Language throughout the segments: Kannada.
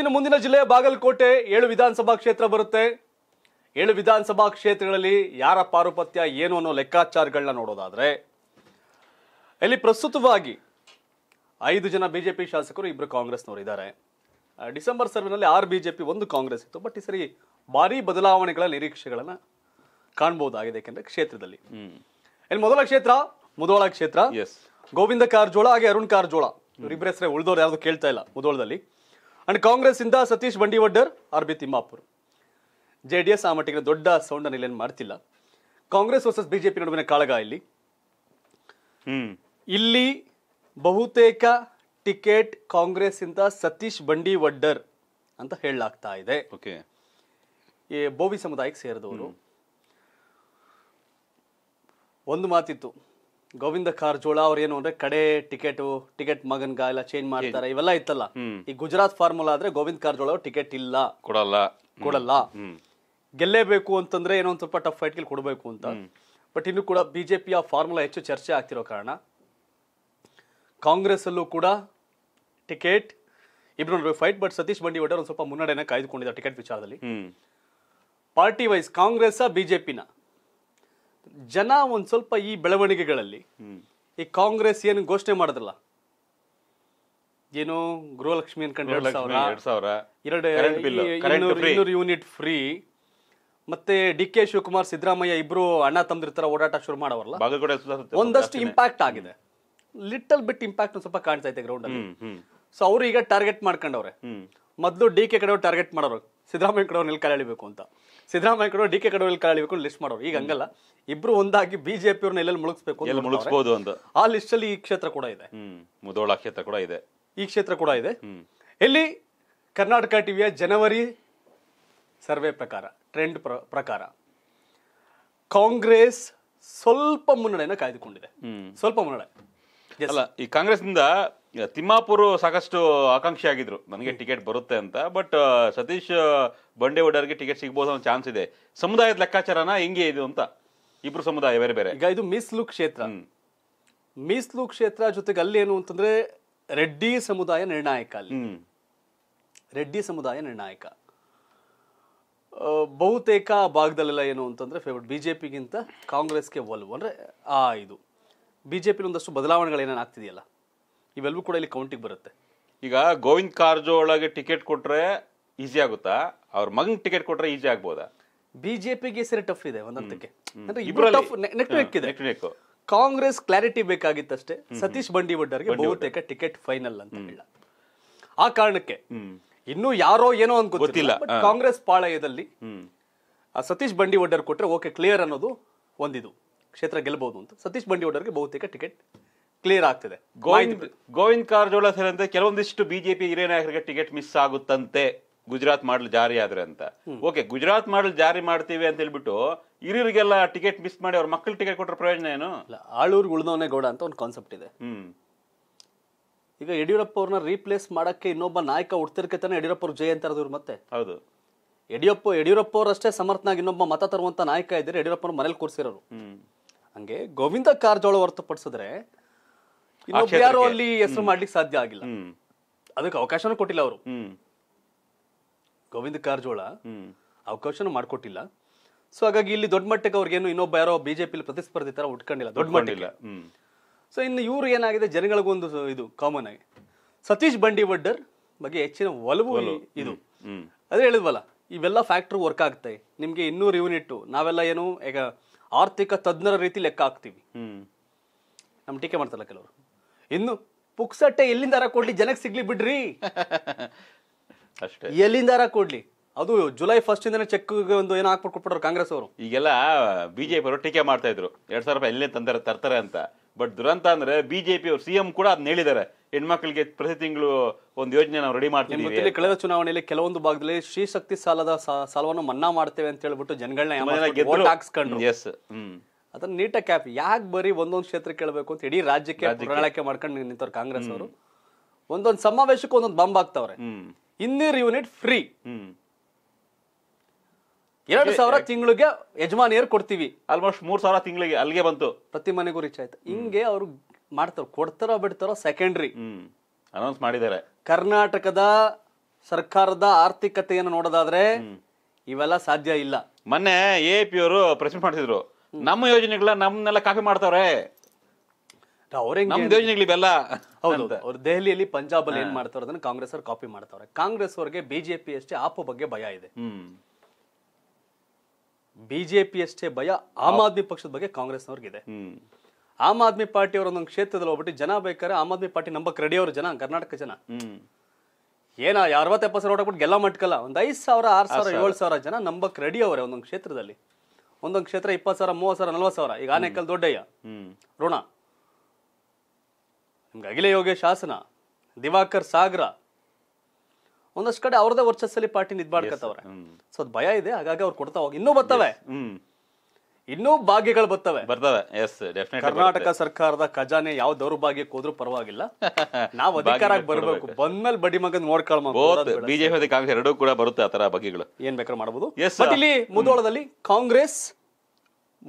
ಇನ್ನು ಮುಂದಿನ ಜಿಲ್ಲೆ ಬಾಗಲಕೋಟೆ ಏಳು ವಿಧಾನಸಭಾ ಕ್ಷೇತ್ರ ಬರುತ್ತೆ ಏಳು ವಿಧಾನಸಭಾ ಕ್ಷೇತ್ರಗಳಲ್ಲಿ ಯಾರ ಪಾರುಪತ್ಯ ಏನು ಅನ್ನೋ ಲೆಕ್ಕಾಚಾರಗಳನ್ನ ನೋಡೋದಾದ್ರೆ ಇಲ್ಲಿ ಪ್ರಸ್ತುತವಾಗಿ ಐದು ಜನ ಬಿಜೆಪಿ ಶಾಸಕರು ಇಬ್ಬರು ಇದ್ದಾರೆ ಡಿಸೆಂಬರ್ ಸರ್ವಿನಲ್ಲಿ ಆರು ಬಿಜೆಪಿ ಒಂದು ಕಾಂಗ್ರೆಸ್ ಇತ್ತು ಬಟ್ ಈ ಸರಿ ಭಾರಿ ಬದಲಾವಣೆಗಳ ನಿರೀಕ್ಷೆಗಳನ್ನ ಕಾಣಬಹುದಾಗಿದೆ ಯಾಕೆಂದ್ರೆ ಕ್ಷೇತ್ರದಲ್ಲಿ ಇಲ್ಲಿ ಮೊದಲ ಕ್ಷೇತ್ರ ಮುದೋಳ ಕ್ಷೇತ್ರ ಗೋವಿಂದ ಕಾರಜೋಳ ಹಾಗೆ ಅರುಣ್ ಕಾರಜೋಳ ಇವರಿಬ್ಬರ ಹೆಸರೇ ಉಳಿದವ್ರು ಯಾವುದು ಕೇಳ್ತಾ ಇಲ್ಲ ಮುದೋಳದಲ್ಲಿ ಅಂಡ್ ಕಾಂಗ್ರೆಸ್ ಇಂದ Satish Bandiwaddar R B Timmapur J D S ಆ ಮಟ್ಟಿಗೆ ದೊಡ್ಡ ಸೌಂಡ್ ಅನ್ನು ಇಲ್ಲೇನು ಮಾಡ್ತಿಲ್ಲ ಕಾಂಗ್ರೆಸ್ ವರ್ಸಸ್ ಬಿಜೆಪಿ ನಡುವಿನ ಕಾಳಗ ಇಲ್ಲಿ ಇಲ್ಲಿ ಬಹುತೇಕ ಟಿಕೆಟ್ ಕಾಂಗ್ರೆಸ್ ಇಂದ ಸತೀಶ್ ಬಂಡಿವಡ್ಡರ್ ಅಂತ ಹೇಳಲಾಗ್ತಾ ಇದೆ ಓಕೆ ಬೋವಿ ಸಮುದಾಯಕ್ಕೆ ಸೇರಿದವರು ಒಂದು ಮಾತಿತ್ತು ಗೋವಿಂದ ಕಾರಜೋಳ ಅವ್ರ ಏನು ಅಂದ್ರೆ ಕಡೆ ಟಿಕೆಟ್ ಟಿಕೆಟ್ ಮಗನ್ಗ ಇಲ್ಲ ಚೇಂಜ್ ಮಾಡ್ತಾರೆ ಇವೆಲ್ಲ ಇತ್ತಲ್ಲ ಈ ಗುಜರಾತ್ ಫಾರ್ಮುಲಾ ಆದ್ರೆ ಗೋವಿಂದ ಕಾರಜೋಳ ಟಿಕೆಟ್ ಇಲ್ಲ ಕೊಡಲ್ಲ ಕೊಡಲ್ಲ ಗೆಲ್ಲೇಬೇಕು ಅಂತಂದ್ರೆ ಏನೋ ಒಂದ್ ಸ್ವಲ್ಪ ಟಫ್ ಫೈಟ್ ಗೆ ಕೊಡಬೇಕು ಅಂತ ಬಟ್ ಇನ್ನು ಕೂಡ ಬಿಜೆಪಿ ಆ ಫಾರ್ಮುಲಾ ಹೆಚ್ಚು ಚರ್ಚೆ ಆಗ್ತಿರೋ ಕಾರಣ ಕಾಂಗ್ರೆಸ್ ಅಲ್ಲೂ ಕೂಡ ಟಿಕೆಟ್ ಇಬ್ರು ಫೈಟ್ ಬಟ್ ಸತೀಶ್ ಬಂಡಿವಡರ್ ಒಂದ್ ಸ್ವಲ್ಪ ಮುನ್ನಡೆನ ಕಾಯ್ದುಕೊಂಡಿದ್ದಾರೆ ಟಿಕೆಟ್ ವಿಚಾರದಲ್ಲಿ ಪಾರ್ಟಿ ವೈಸ್ ಕಾಂಗ್ರೆಸ್ ಬಿಜೆಪಿನ ಜನ ಒಂದ್ ಸ್ವಲ್ಪ ಈ ಬೆಳವಣಿಗೆಗಳಲ್ಲಿ ಈ ಕಾಂಗ್ರೆಸ್ ಏನು ಘೋಷಣೆ ಮಾಡಿದ್ರಲ್ಲ ಏನು ಗೃಹಲಕ್ಷ್ಮಿ ಅನ್ಕೊಂಡು ಯೂನಿಟ್ ಫ್ರೀ ಮತ್ತೆ ಡಿ ಕೆ ಶಿವಕುಮಾರ್ ಸಿದ್ದರಾಮಯ್ಯ ಇಬ್ರು ಅಣ್ಣ ತಂದಿರ್ತಾರ ಓಡಾಟ ಶುರು ಮಾಡವರಲ್ಲ ಒಂದಷ್ಟು ಇಂಪ್ಯಾಕ್ಟ್ ಆಗಿದೆ ಲಿಟಲ್ ಬಿಟ್ ಇಂಪ್ಯಾಕ್ಟ್ ಸ್ವಲ್ಪ ಕಾಣ್ತಾ ಇದೆ ಗ್ರೌಂಡ್ ಅಲ್ಲಿ ಸೊ ಅವರು ಈಗ ಟಾರ್ಗೆಟ್ ಮಾಡ್ಕೊಂಡವ್ರೆ ಮೊದಲು ಡಿ ಕೆ ಕಡೆ ಟಾರ್ಗೆಟ್ ಮಾಡೋರು ಸಿದ್ದರಾಮಯ್ಯ ಕಡೆ ಎಲ್ಲಿ ಕಾಲೆಳಿಬೇಕು ಅಂತ ಸಿದ್ದರಾಮಯ್ಯ ಕೂಡ ಡಿ ಕೆ ಕಡವಳ್ಳಿ ಕಳಬೇಕು ಲಿಸ್ಟ್ ಮಾಡೋರು ಈಗ ಹಂಗಲ್ಲ ಇಬ್ರು ಒಂದಾಗಿ ಬಿಜೆಪಿ ಅವ್ರನ್ನ ಎಲ್ಲೆಲ್ಲಿ ಅಂತ ಎಲ್ಲಿ ಮುಳುಗಿಸಬಹುದು ಅಂತ ಆ ಲಿಸ್ಟ್ ಅಲ್ಲಿ ಈ ಕ್ಷೇತ್ರ ಕೂಡ ಇದೆ ಮುದೋಳ ಕ್ಷೇತ್ರ ಕೂಡ ಇದೆ ಈ ಕ್ಷೇತ್ರ ಕೂಡ ಇದೆ ಎಲ್ಲಿ ಕರ್ನಾಟಕ ಟಿವಿಯ ಜನವರಿ ಸರ್ವೆ ಪ್ರಕಾರ ಟ್ರೆಂಡ್ ಪ್ರಕಾರ ಕಾಂಗ್ರೆಸ್ ಸ್ವಲ್ಪ ಮುನ್ನಡೆಯನ್ನು ಕಾಯ್ದುಕೊಂಡಿದೆ ಸ್ವಲ್ಪ ಮುನ್ನಡೆ ಅಲ್ಲ ಈ ಇಂದ ತಿಮ್ಮಾಪುರು ಸಾಕಷ್ಟು ಆಕಾಂಕ್ಷಿ ಆಗಿದ್ರು ನನಗೆ ಟಿಕೆಟ್ ಬರುತ್ತೆ ಅಂತ ಬಟ್ ಸತೀಶ್ ಬಂಡೇವಾಡರ್ಗೆ ಟಿಕೆಟ್ ಸಿಗ್ಬೋದು ಅನ್ನೋ ಚಾನ್ಸ್ ಇದೆ ಸಮುದಾಯದ ಲೆಕ್ಕಾಚಾರನ ಹೆಂಗೆ ಇದು ಅಂತ ಇಬ್ರು ಸಮುದಾಯ ಬೇರೆ ಬೇರೆ ಈಗ ಇದು ಮೀಸಲು ಕ್ಷೇತ್ರ ಮೀಸಲು ಕ್ಷೇತ್ರ ಜೊತೆಗೆ ಅಲ್ಲಿ ಏನು ಅಂತಂದ್ರೆ ರೆಡ್ಡಿ ಸಮುದಾಯ ನಿರ್ಣಾಯಕ ಅಲ್ಲಿ ರೆಡ್ಡಿ ಸಮುದಾಯ ನಿರ್ಣಾಯಕ ಬಹುತೇಕ ಭಾಗದಲ್ಲೆಲ್ಲ ಏನು ಅಂತಂದ್ರೆ ಫೇವ್ರೇಟ್ ಬಿಜೆಪಿಗಿಂತ ಕಾಂಗ್ರೆಸ್ಗೆ ಒಲವು ಅಂದ್ರೆ ಆ ಇದು ಬಿಜೆಪಿ ಒಂದಷ್ಟು ಬದಲಾವಣೆಗಳು ಆಗ್ತಿದೆಯಲ್ಲ ಇವೆಲ್ಲವೂ ಕೂಡ ಇಲ್ಲಿ ಕೌಂಟಿಗೆ ಬರುತ್ತೆ ಈಗ ಗೋವಿಂದ್ ಕಾರಜೋಳಗೆ ಟಿಕೆಟ್ ಕೊಟ್ಟರೆ ಈಸಿ ಆಗುತ್ತಾ ಅವ್ರ ಮಗನ್ ಟಿಕೆಟ್ ಕೊಟ್ರೆ ಈಸಿ ಆಗ್ಬೋದಾ ಬಿಜೆಪಿಗೆ ಸರಿ ಟಫ್ ಇದೆ ಒಂದಕ್ಕೆ ಇದೆ ಕಾಂಗ್ರೆಸ್ ಕ್ಲಾರಿಟಿ ಬೇಕಾಗಿತ್ತಷ್ಟೇ ಸತೀಶ್ ಬಂಡಿವಡ್ಡರ್ಗೆ ಬಹುತೇಕ ಟಿಕೆಟ್ ಫೈನಲ್ ಅಂತ ಹೇಳ ಆ ಕಾರಣಕ್ಕೆ ಇನ್ನು ಯಾರೋ ಏನೋ ಅಂತ ಗೊತ್ತಿಲ್ಲ ಕಾಂಗ್ರೆಸ್ ಪಾಳಯದಲ್ಲಿ ಸತೀಶ್ ಬಂಡಿವಡ್ಡರ್ ಕೊಟ್ರೆ ಓಕೆ ಕ್ಲಿಯರ್ ಅನ್ನೋದು ಒಂದಿದು ಕ್ಷೇತ್ರ ಗೆಲ್ಲಬಹುದು ಅಂತ ಸತೀಶ್ ಬಂಡಿವಡ್ಡರ್ಗೆ ಬಹುತೇಕ ಟಿಕೆಟ್ ಕ್ಲಿಯರ್ ಆಗ್ತದೆ ಗೋವಿಂದ್ ಗೋವಿಂದ್ ಕಾರಜೋಳ ಸೇರಿದಂತೆ ಕೆಲವೊಂದಿಷ್ಟು ಬಿಜೆಪಿ ಹಿರಿಯ ನಾಯಕರಿಗೆ ಟಿಕೆಟ್ ಮಿಸ್ ಆಗುತ್ತಂತೆ ಗುಜರಾತ್ ಮಾಡಲ್ ಜಾರಿ ಆದ್ರೆ ಅಂತ ಓಕೆ ಗುಜರಾತ್ ಮಾಡಲ್ ಜಾರಿ ಮಾಡ್ತೀವಿ ಅಂತ ಹೇಳ್ಬಿಟ್ಟು ಹಿರಿಯರಿಗೆಲ್ಲ ಟಿಕೆಟ್ ಮಿಸ್ ಮಾಡಿ ಅವ್ರ ಮಕ್ಕಳು ಟಿಕೆಟ್ ಕೊಟ್ಟರೆ ಪ್ರಯೋಜನ ಏನು ಆಳೂರು ಉಳ್ದವನೇ ಗೌಡ ಅಂತ ಒಂದು ಕಾನ್ಸೆಪ್ಟ್ ಇದೆ ಈಗ ಯಡಿಯೂರಪ್ಪ ಅವ್ರನ್ನ ರೀಪ್ಲೇಸ್ ಮಾಡಕ್ಕೆ ಇನ್ನೊಬ್ಬ ನಾಯಕ ಹುಡ್ತಿರ್ಕತಾನೆ ಯಡಿಯೂರಪ್ಪ ಅವ್ರ ಜಯ ಅಂತಾರದು ಮತ್ತೆ ಹೌದು ಯಡಿಯೂರಪ್ಪ ಯಡಿಯೂರಪ್ಪ ಅವರಷ್ಟೇ ಸಮರ್ಥನಾಗಿ ಇನ್ನೊಬ್ಬ ಮತ ತರುವಂತ ನಾಯಕ ಇದ್ರೆ ಯಡಿಯೂರಪ್ಪ ಮನೇಲಿ ಕೂರಿಸಿರೋರು ಹಂಗೆ ಗೋವಿಂದ ಕಾರಜೋಳ ಹೊರತುಪಡಿಸಿದ್ರೆ ಯಾರು ಅಲ್ಲಿ ಹೆಸರು ಮಾಡ್ಲಿಕ್ಕೆ ಸಾಧ್ಯ ಆಗಿಲ್ಲ ಅದಕ್ಕೆ ಅವಕಾಶನೂ ಕೊಟ್ಟಿಲ್ಲ ಅವರು ಗೋವಿಂದ ಕಾರಜೋಳ ಅವಕಾಶನೂ ಮಾಡ್ಕೊಟ್ಟಿಲ್ಲ ಸೊ ಹಾಗಾಗಿ ಇಲ್ಲಿ ದೊಡ್ಡ ಮಟ್ಟಕ್ಕೆ ಅವ್ರಿಗೇನು ಇನ್ನೊಬ್ಬ ಯಾರೋ ಬಿಜೆಪಿ ಪ್ರತಿಸ್ಪರ್ಧಿ ತರ ಉಟ್ಕೊಂಡಿಲ್ಲ ದೊಡ್ಡ ಮಟ್ಟಿಲ್ಲ ಸೊ ಇನ್ನು ಇವರು ಏನಾಗಿದೆ ಜನಗಳಿಗೊಂದು ಇದು ಕಾಮನ್ ಆಗಿ ಸತೀಶ್ ಬಂಡಿವಡ್ಡರ್ ಬಗ್ಗೆ ಹೆಚ್ಚಿನ ಒಲವು ಇದು ಅದೇ ಹೇಳಿದ್ವಲ್ಲ ಇವೆಲ್ಲ ಫ್ಯಾಕ್ಟ್ರ್ ವರ್ಕ್ ಆಗ್ತವೆ ನಿಮ್ಗೆ ಇನ್ನೂರು ಯೂನಿಟ್ ನಾವೆಲ್ಲ ಏನು ಈಗ ಆರ್ಥಿಕ ತಜ್ಞರ ರೀತಿ ಲೆಕ್ಕ ಹಾಕ್ತೀವಿ ನಮ್ ಟೀಕೆ ಮಾಡ್ತಾರಲ್ಲ ಕೆಲವರು ಇನ್ನು ಪುಕ್ಸಟ್ಟೆ ಎಲ್ಲಿಂದಾರ ಕೊಡ್ಲಿ ಜನಕ್ಕೆ ಸಿಗ್ಲಿ ಬಿಡ್ರಿ ಅಷ್ಟೇ ಎಲ್ಲಿಂದಾರ ಕೊಡ್ಲಿ ಅದು ಜುಲೈ ಫಸ್ಟ್ ಇಂದ ಚೆಕ್ ಒಂದು ಏನೋ ಹಾಕ್ಬಿಟ್ಟು ಕೊಟ್ಬಿಟ್ರು ಕಾಂಗ್ರೆಸ್ ಅವರು ಈಗೆಲ್ಲ ಬಿಜೆಪಿ ಅವರು ಟೀಕೆ ಮಾಡ್ತಾ ಇದ್ರು ಎರಡ್ ಸಾವಿರ ರೂಪಾಯಿ ಎಲ್ಲೇ ತಂದರೆ ತರ್ತಾರೆ ಅಂತ ಬಟ್ ದುರಂತ ಅಂದ್ರೆ ಬಿಜೆಪಿ ಅವರು ಸಿಎಂ ಕೂಡ ಅದನ್ನ ಹೇಳಿದ್ದಾರೆ ಹೆಣ್ಮಕ್ಳಿಗೆ ಪ್ರತಿ ತಿಂಗಳು ಒಂದು ಯೋಜನೆ ನಾವು ರೆಡಿ ಮಾಡ್ತೀವಿ ಕಳೆದ ಚುನಾವಣೆಯಲ್ಲಿ ಕೆಲವೊಂದು ಭಾಗದಲ್ಲಿ ಶ್ರೀಶಕ್ತಿ ಸಾಲದ ಸಾಲವನ್ನು ಮನ್ನಾ ಮಾಡ್ತೇವೆ ಅಂತ ಹೇಳ್ಬಿಟ್ಟು ಜನಗಳನ್ನ ಎಸ್ ಹ್ಮ್ ಅದನ್ನ ನೀಟ್ ಕ್ಯಾಪ್ ಯಾಕೆ ಬರೀ ಒಂದೊಂದು ಕ್ಷೇತ್ರ ಕೇಳಬೇಕು ಅಂತ ಇಡೀ ರಾಜ್ಯಕ್ಕೆ ಪ್ರಣಾಳಿಕೆ ಮಾಡ್ಕೊಂಡು ನಿಂತವ್ರು ಕಾಂಗ್ರೆಸ್ ಅವರು ಒಂದೊಂದು ಸಮಾವೇಶಕ್ಕೆ ಒಂದೊಂದು ಬಂಬ್ ಆಗ್ತಾವ್ರೆ ಇನ್ನೀರ್ ಯೂನಿಟ್ ಫ್ರೀ ಎರಡು ಸಾವಿರ ತಿಂಗಳಿಗೆ ಯಜಮಾನಿಯರು ಕೊಡ್ತೀವಿ ಆಲ್ಮೋಸ್ಟ್ ಮೂರ್ ಸಾವಿರ ತಿಂಗಳಿಗೆ ಅಲ್ಲಿಗೆ ಬಂತು ಪ್ರತಿ ಮನೆಗೂ ರೀಚ್ ಆಯ್ತು ಹಿಂಗೆ ಅವ್ರು ಮಾಡ್ತಾರ ಕೊಡ್ತಾರೋ ಬಿಡ್ತಾರೋ ಸೆಕೆಂಡ್ರಿ ಅನೌನ್ಸ್ ಮಾಡಿದ್ದಾರೆ ಕರ್ನಾಟಕದ ಸರ್ಕಾರದ ಆರ್ಥಿಕತೆಯನ್ನು ನೋಡೋದಾದ್ರೆ ಇವೆಲ್ಲ ಸಾಧ್ಯ ಇಲ್ಲ ಮೊನ್ನೆ ಎ ಪಿ ಅವರು ಪ್ರೆಸೆಂಟ್ ಮಾಡಿದ್ರು ನಮ್ಮ ಯೋಜನೆಗಳ ನಮ್ಮನ್ನೆಲ್ಲ ಕಾಪಿ ಮಾಡ್ತಾವ್ರೆ ಹೌದು ಅವ್ರು ದೆಹಲಿಯಲ್ಲಿ ಪಂಜಾಬ್ ಅಲ್ಲಿ ಏನ್ ಮಾಡ್ತಾರ ಅದನ್ನ ಕಾಂಗ್ರೆಸ್ ಅವ್ರ ಕಾಪಿ ಮಾಡ್ತಾವ್ರೆ ಕಾಂಗ್ರೆಸ್ ಅವ್ರಿಗೆ ಬಿಜೆಪಿ ಅಷ್ಟೇ ಆಪು ಬಗ್ಗೆ ಭಯ ಇದೆ ಬಿಜೆಪಿ ಅಷ್ಟೇ ಭಯ ಆಮ್ ಆದ್ಮಿ ಪಕ್ಷದ ಬಗ್ಗೆ ಕಾಂಗ್ರೆಸ್ ಅವ್ರಿಗಿದೆ ಆಮ್ ಆದ್ಮಿ ಪಾರ್ಟಿ ಅವರ ಒಂದೊಂದು ಕ್ಷೇತ್ರದಲ್ಲಿ ಹೋಗ್ಬಿಟ್ಟು ಜನ ಬೇಕಾದ್ರೆ ಆಮ್ ಆದ್ಮಿ ಪಾರ್ಟಿ ನಂಬಕ್ ರೆಡಿ ಅವ್ರ ಜನ ಕರ್ನಾಟಕ ಜನ ಏನ ಅರವತ್ತೆ ಸಾವಿರ ಓಟ್ ಗೆಲ್ಲ ಮಟ್ಕಲ್ಲ ಒಂದ್ ಐದ್ ಸಾವಿರ ಆರ್ ಸಾವಿರ ಏಳು ಸಾವಿರ ಜನ ನಂಬಕ್ ರೆಡಿ ಅವರೇ ಒಂದೊಂದು ಕ್ಷೇತ್ರದಲ್ಲಿ ಒಂದೊಂದು ಕ್ಷೇತ್ರ ಇಪ್ಪತ್ತು ಸಾವಿರ ಮೂವತ್ತು ಸಾವಿರ ನಲ್ವತ್ತು ಸಾವಿರ ಈಗ ಆನೇಕಲ್ ದೊಡ್ಡಯ್ಯ ಋಣ ನಿಮ್ಗೆ ಅಗಿಲ ಯೋಗೇಶ್ ಶಾಸನ ದಿವಾಕರ್ ಸಾಗರ ಒಂದಷ್ಟು ಕಡೆ ಅವ್ರದೇ ವರ್ಚಸ್ಸಲ್ಲಿ ಪಾರ್ಟಿ ನಿದ್ಬಾಡ್ಕತ್ತವ್ರೆ ಸೊ ಅದ್ ಭಯ ಇದೆ ಹಾಗಾಗಿ ಅವ್ರು ಕೊಡ್ತಾ ಹೋಗಿ ಇನ್ನೂ ಬರ್ತವೆ ಇನ್ನೂ ಭಾಗ್ಯಗಳು ಬರ್ತವೆ ಬರ್ತವೆ ಎಸ್ ಡೆಫಿನೆಟ್ ಕರ್ನಾಟಕ ಸರ್ಕಾರದ ಖಜಾನೆ ಯಾವ ದೌರ್ಭಾಗ್ಯಕ್ಕೆ ಹೋದ್ರೂ ಪರವಾಗಿಲ್ಲ ನಾವು ಅಧಿಕಾರ ಬರಬೇಕು ಬಂದ್ಮೇಲೆ ಬಡಿ ಮಗನ್ ನೋಡ್ಕೊಳ್ಬಹುದು ಬಿಜೆಪಿ ಕಾಂಗ್ರೆಸ್ ಎರಡೂ ಕೂಡ ಬರುತ್ತೆ ಆತರ ಬಗೆಗಳು ಏನ್ ಬೇಕಾದ್ರೆ ಮಾಡಬಹುದು ಇಲ್ಲಿ ಮುಂದೋಳದಲ್ಲಿ ಕಾಂಗ್ರೆಸ್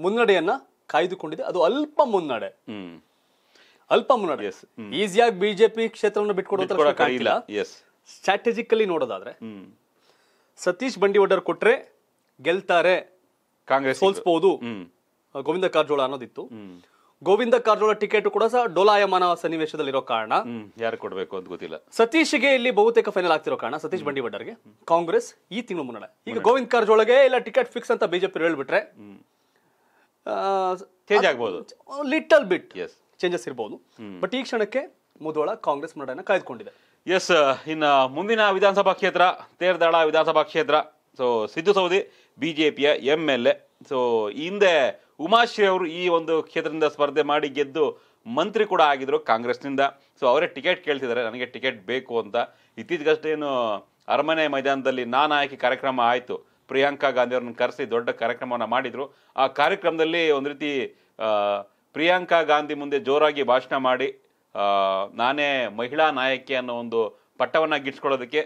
ಮುನ್ನಡೆಯನ್ನ ಕಾಯ್ದುಕೊಂಡಿದೆ ಅದು ಅಲ್ಪ ಮುನ್ನಡೆ ಅಲ್ಪ ಮುನ್ನಡೆ ಈಸಿಯಾಗಿ ಬಿಜೆಪಿ ಕ್ಷೇತ್ರವನ್ನು ಬಿಟ್ಕೊಡೋದಿಲ್ಲ ಸ್ಟ್ರಾಟಜಿಕಲಿ ನೋಡೋದಾದ್ರೆ ಸತೀಶ್ ಬಂಡಿವಡರ್ ಕೊಟ್ರೆ ಗೆಲ್ತಾರೆ ಕಾಂಗ್ರೆಸ್ ಸೋಲ್ಸ್ಬಹುದು ಗೋವಿಂದ ಕಾರಜೋಳ ಅನ್ನೋದಿತ್ತು ಗೋವಿಂದ ಕಾರಜೋಳ ಟಿಕೆಟ್ ಕೂಡ ಸಹ ಡೋಲಾಯಮಾನ ಸನ್ನಿವೇಶದಲ್ಲಿರೋ ಕಾರಣ ಯಾರು ಕೊಡಬೇಕು ಅಂತ ಗೊತ್ತಿಲ್ಲ ಸತೀಶ್ಗೆ ಇಲ್ಲಿ ಬಹುತೇಕ ಫೈನಲ್ ಆಗ್ತಿರೋ ಕಾರಣ ಸತೀಶ್ ಬಡ್ಡರ್ಗೆ ಕಾಂಗ್ರೆಸ್ ಈ ತಿಂಗಳ ಮುನ್ನಡೆ ಈಗ ಗೋವಿಂದ ಕಾರಜೋಳಗೆ ಇಲ್ಲ ಟಿಕೆಟ್ ಫಿಕ್ಸ್ ಅಂತ ಬಿಜೆಪಿ ಹೇಳ್ಬಿಟ್ರೆ ಚೇಂಜ್ ಆಗ್ಬೋದು ಲಿಟಲ್ ಬಿಟ್ ಎಸ್ ಚೇಂಜಸ್ ಇರಬಹುದು ಬಟ್ ಈ ಕ್ಷಣಕ್ಕೆ ಮುದೋಳ ಕಾಂಗ್ರೆಸ್ ಮುನ್ನಡೆಯನ್ನು ಕಾಯ್ದುಕೊಂಡಿದೆ ಎಸ್ ಇನ್ನು ಮುಂದಿನ ವಿಧಾನಸಭಾ ಕ್ಷೇತ್ರ ತೇರ್ದಾಳ ವಿಧಾನಸಭಾ ಕ್ಷೇತ್ರ so Siddu Savadi B J ಪಿಯ ಎಂ ಎಲ್ ಎ ಸೊ ಹಿಂದೆ ಉಮಾಶ್ರೀ ಅವರು ಈ ಒಂದು ಕ್ಷೇತ್ರದಿಂದ ಸ್ಪರ್ಧೆ ಮಾಡಿ ಗೆದ್ದು ಮಂತ್ರಿ ಕೂಡ ಆಗಿದ್ರು ಕಾಂಗ್ರೆಸ್ನಿಂದ ಸೊ ಅವರೇ ಟಿಕೆಟ್ ಕೇಳ್ತಿದ್ದಾರೆ ನನಗೆ ಟಿಕೆಟ್ ಬೇಕು ಅಂತ ಇತ್ತೀಚೆಗಷ್ಟೇನು ಅರಮನೆ ಮೈದಾನದಲ್ಲಿ ನಾನು ಆಯ್ಕೆ ಕಾರ್ಯಕ್ರಮ ಆಯಿತು ಪ್ರಿಯಾಂಕಾ ಗಾಂಧಿ ಅವ್ರನ್ನ ಕರೆಸಿ ದೊಡ್ಡ ಕಾರ್ಯಕ್ರಮವನ್ನು ಮಾಡಿದರು ಆ ಕಾರ್ಯಕ್ರಮದಲ್ಲಿ ಒಂದು ರೀತಿ ಪ್ರಿಯಾಂಕಾ ಗಾಂಧಿ ಮುಂದೆ ಜೋರಾಗಿ ಭಾಷಣ ಮಾಡಿ ನಾನೇ ಮಹಿಳಾ ನಾಯಕಿ ಅನ್ನೋ ಒಂದು ಪಟ್ಟವನ್ನು ಗಿಟ್ಸ್ಕೊಳ್ಳೋದಕ್ಕೆ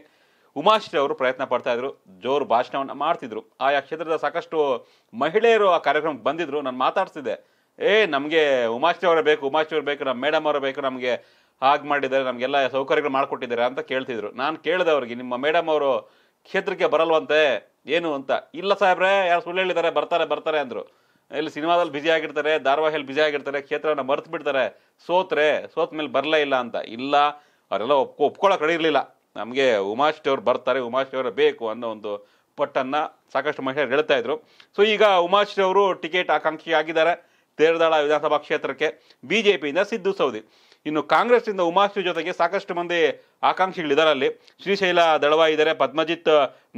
ಉಮಾಶ್ರೀ ಅವರು ಪ್ರಯತ್ನ ಪಡ್ತಾ ಇದ್ರು ಜೋರು ಭಾಷಣವನ್ನು ಮಾಡ್ತಿದ್ರು ಆಯಾ ಕ್ಷೇತ್ರದ ಸಾಕಷ್ಟು ಮಹಿಳೆಯರು ಆ ಕಾರ್ಯಕ್ರಮಕ್ಕೆ ಬಂದಿದ್ರು ನಾನು ಮಾತಾಡ್ತಿದ್ದೆ ಏ ನಮಗೆ ಉಮಾಶ್ರೀ ಅವರೇ ಬೇಕು ಉಮಾಶ್ರೀ ಅವ್ರು ಬೇಕು ನಮ್ಮ ಮೇಡಮ್ ಅವರು ಬೇಕು ನಮಗೆ ಹಾಗೆ ಮಾಡಿದ್ದಾರೆ ನಮಗೆಲ್ಲ ಸೌಕರ್ಯಗಳು ಮಾಡಿಕೊಟ್ಟಿದ್ದಾರೆ ಅಂತ ಕೇಳ್ತಿದ್ರು ನಾನು ಕೇಳಿದೆ ಅವ್ರಿಗೆ ನಿಮ್ಮ ಮೇಡಮ್ ಅವರು ಕ್ಷೇತ್ರಕ್ಕೆ ಬರಲ್ವಂತೆ ಏನು ಅಂತ ಇಲ್ಲ ಸಾಹೇಬ್ರೆ ಯಾರು ಸುಳ್ಳು ಹೇಳಿದ್ದಾರೆ ಬರ್ತಾರೆ ಬರ್ತಾರೆ ಅಂದರು ಇಲ್ಲಿ ಸಿನಿಮಾದಲ್ಲಿ ಬ್ಯುಸಿ ಆಗಿರ್ತಾರೆ ಧಾರವಾಹಿಯಲ್ಲಿ ಬ್ಯುಸಿ ಆಗಿರ್ತಾರೆ ಕ್ಷೇತ್ರವನ್ನು ಮರೆತು ಬಿಡ್ತಾರೆ ಸೋತ್ರೆ ಸೋತ ಮೇಲೆ ಬರಲೇ ಇಲ್ಲ ಅಂತ ಇಲ್ಲ ಅವರೆಲ್ಲ ಒಪ್ಕೊ ಒಪ್ಕೊಳ್ಳೋಕೆ ಇರಲಿಲ್ಲ ನಮಗೆ ಉಮಾಶ್ರೀ ಅವರು ಬರ್ತಾರೆ ಉಮಾಶ್ ಅವರೇ ಬೇಕು ಅನ್ನೋ ಒಂದು ಪಟ್ಟನ್ನು ಸಾಕಷ್ಟು ಮಹಿಳೆಯರು ಹೇಳ್ತಾ ಇದ್ರು ಸೊ ಈಗ ಉಮಾಶ್ರೀ ಅವರು ಟಿಕೆಟ್ ಆಕಾಂಕ್ಷಿ ಆಗಿದ್ದಾರೆ ತೇರದಾಳ ವಿಧಾನಸಭಾ ಕ್ಷೇತ್ರಕ್ಕೆ ಬಿ ಜೆ ಪಿಯಿಂದ ಸಿದ್ದು ಸೌದಿ ಇನ್ನು ಕಾಂಗ್ರೆಸ್ನಿಂದ ಉಮಾಶ್ರೀ ಜೊತೆಗೆ ಸಾಕಷ್ಟು ಮಂದಿ ಆಕಾಂಕ್ಷಿಗಳಿದ್ದಾರೆ ಅಲ್ಲಿ ಶ್ರೀಶೈಲ ದಳವಾಯಿ ಇದ್ದಾರೆ ಪದ್ಮಜಿತ್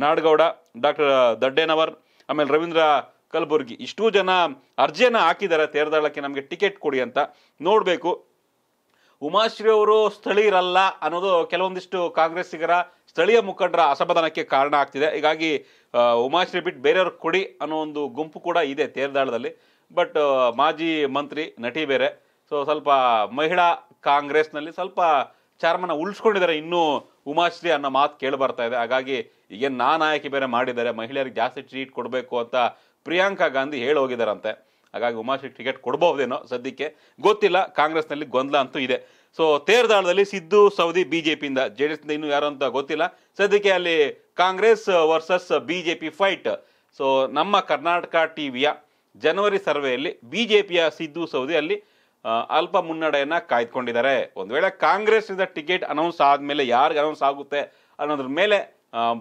ನಾಡಗೌಡ ಡಾಕ್ಟರ್ ದಡ್ಡೇನವರ್ ಆಮೇಲೆ ರವೀಂದ್ರ ಕಲಬುರ್ಗಿ ಇಷ್ಟೂ ಜನ ಅರ್ಜಿಯನ್ನು ಹಾಕಿದ್ದಾರೆ ತೇರದಾಳಕ್ಕೆ ನಮಗೆ ಟಿಕೆಟ್ ಕೊಡಿ ಅಂತ ನೋಡಬೇಕು ಉಮಾಶ್ರೀ ಅವರು ಸ್ಥಳೀಯರಲ್ಲ ಅನ್ನೋದು ಕೆಲವೊಂದಿಷ್ಟು ಕಾಂಗ್ರೆಸ್ಸಿಗರ ಸ್ಥಳೀಯ ಮುಖಂಡರ ಅಸಮಾಧಾನಕ್ಕೆ ಕಾರಣ ಆಗ್ತಿದೆ ಹೀಗಾಗಿ ಉಮಾಶ್ರೀ ಬಿಟ್ಟು ಬೇರೆಯವ್ರಿಗೆ ಕೊಡಿ ಅನ್ನೋ ಒಂದು ಗುಂಪು ಕೂಡ ಇದೆ ತೇರ್ದಾಳದಲ್ಲಿ ಬಟ್ ಮಾಜಿ ಮಂತ್ರಿ ನಟಿ ಬೇರೆ ಸೊ ಸ್ವಲ್ಪ ಮಹಿಳಾ ಕಾಂಗ್ರೆಸ್ನಲ್ಲಿ ಸ್ವಲ್ಪ ಚಾರ್ಮನ ಉಳಿಸ್ಕೊಂಡಿದ್ದಾರೆ ಇನ್ನೂ ಉಮಾಶ್ರೀ ಅನ್ನೋ ಮಾತು ಕೇಳಿ ಬರ್ತಾ ಇದೆ ಹಾಗಾಗಿ ಈಗೇನು ನಾನಾಯಕಿ ಬೇರೆ ಮಾಡಿದ್ದಾರೆ ಮಹಿಳೆಯರಿಗೆ ಜಾಸ್ತಿ ಟ್ರೀಟ್ ಕೊಡಬೇಕು ಅಂತ ಪ್ರಿಯಾಂಕಾ ಗಾಂಧಿ ಹೇಳಿ ಹೋಗಿದ್ದಾರಂತೆ ಹಾಗಾಗಿ ಉಮಾಶ್ರೀ ಟಿಕೆಟ್ ಕೊಡಬಹುದೇನೋ ಸದ್ಯಕ್ಕೆ ಗೊತ್ತಿಲ್ಲ ಕಾಂಗ್ರೆಸ್ನಲ್ಲಿ ಗೊಂದಲ ಅಂತೂ ಇದೆ ಸೊ ತೇರ್ದಾಳದಲ್ಲಿ Siddu Savadi B J D ಎಸ್ನಿಂದ ಇನ್ನು ಯಾರು ಅಂತ ಗೊತ್ತಿಲ್ಲ ಸದ್ಯಕ್ಕೆ ಅಲ್ಲಿ Congress versus BJP fight so ನಮ್ಮ ಕರ್ನಾಟಕ ಟಿವಿಯ ಜನವರಿ ಸರ್ವೆಯಲ್ಲಿ ಬಿಜೆಪಿಯ ಸಿದ್ದು ಸೌದಿ ಅಲ್ಲಿ ಅಲ್ಪ ಮುನ್ನಡೆಯನ್ನು ಕಾಯ್ದುಕೊಂಡಿದ್ದಾರೆ ಒಂದು ವೇಳೆ ಕಾಂಗ್ರೆಸ್ನಿಂದ ಟಿಕೆಟ್ ಅನೌನ್ಸ್ ಆದಮೇಲೆ ಯಾರಿಗೆ ಅನೌನ್ಸ್ ಆಗುತ್ತೆ ಅನ್ನೋದ್ರ ಮೇಲೆ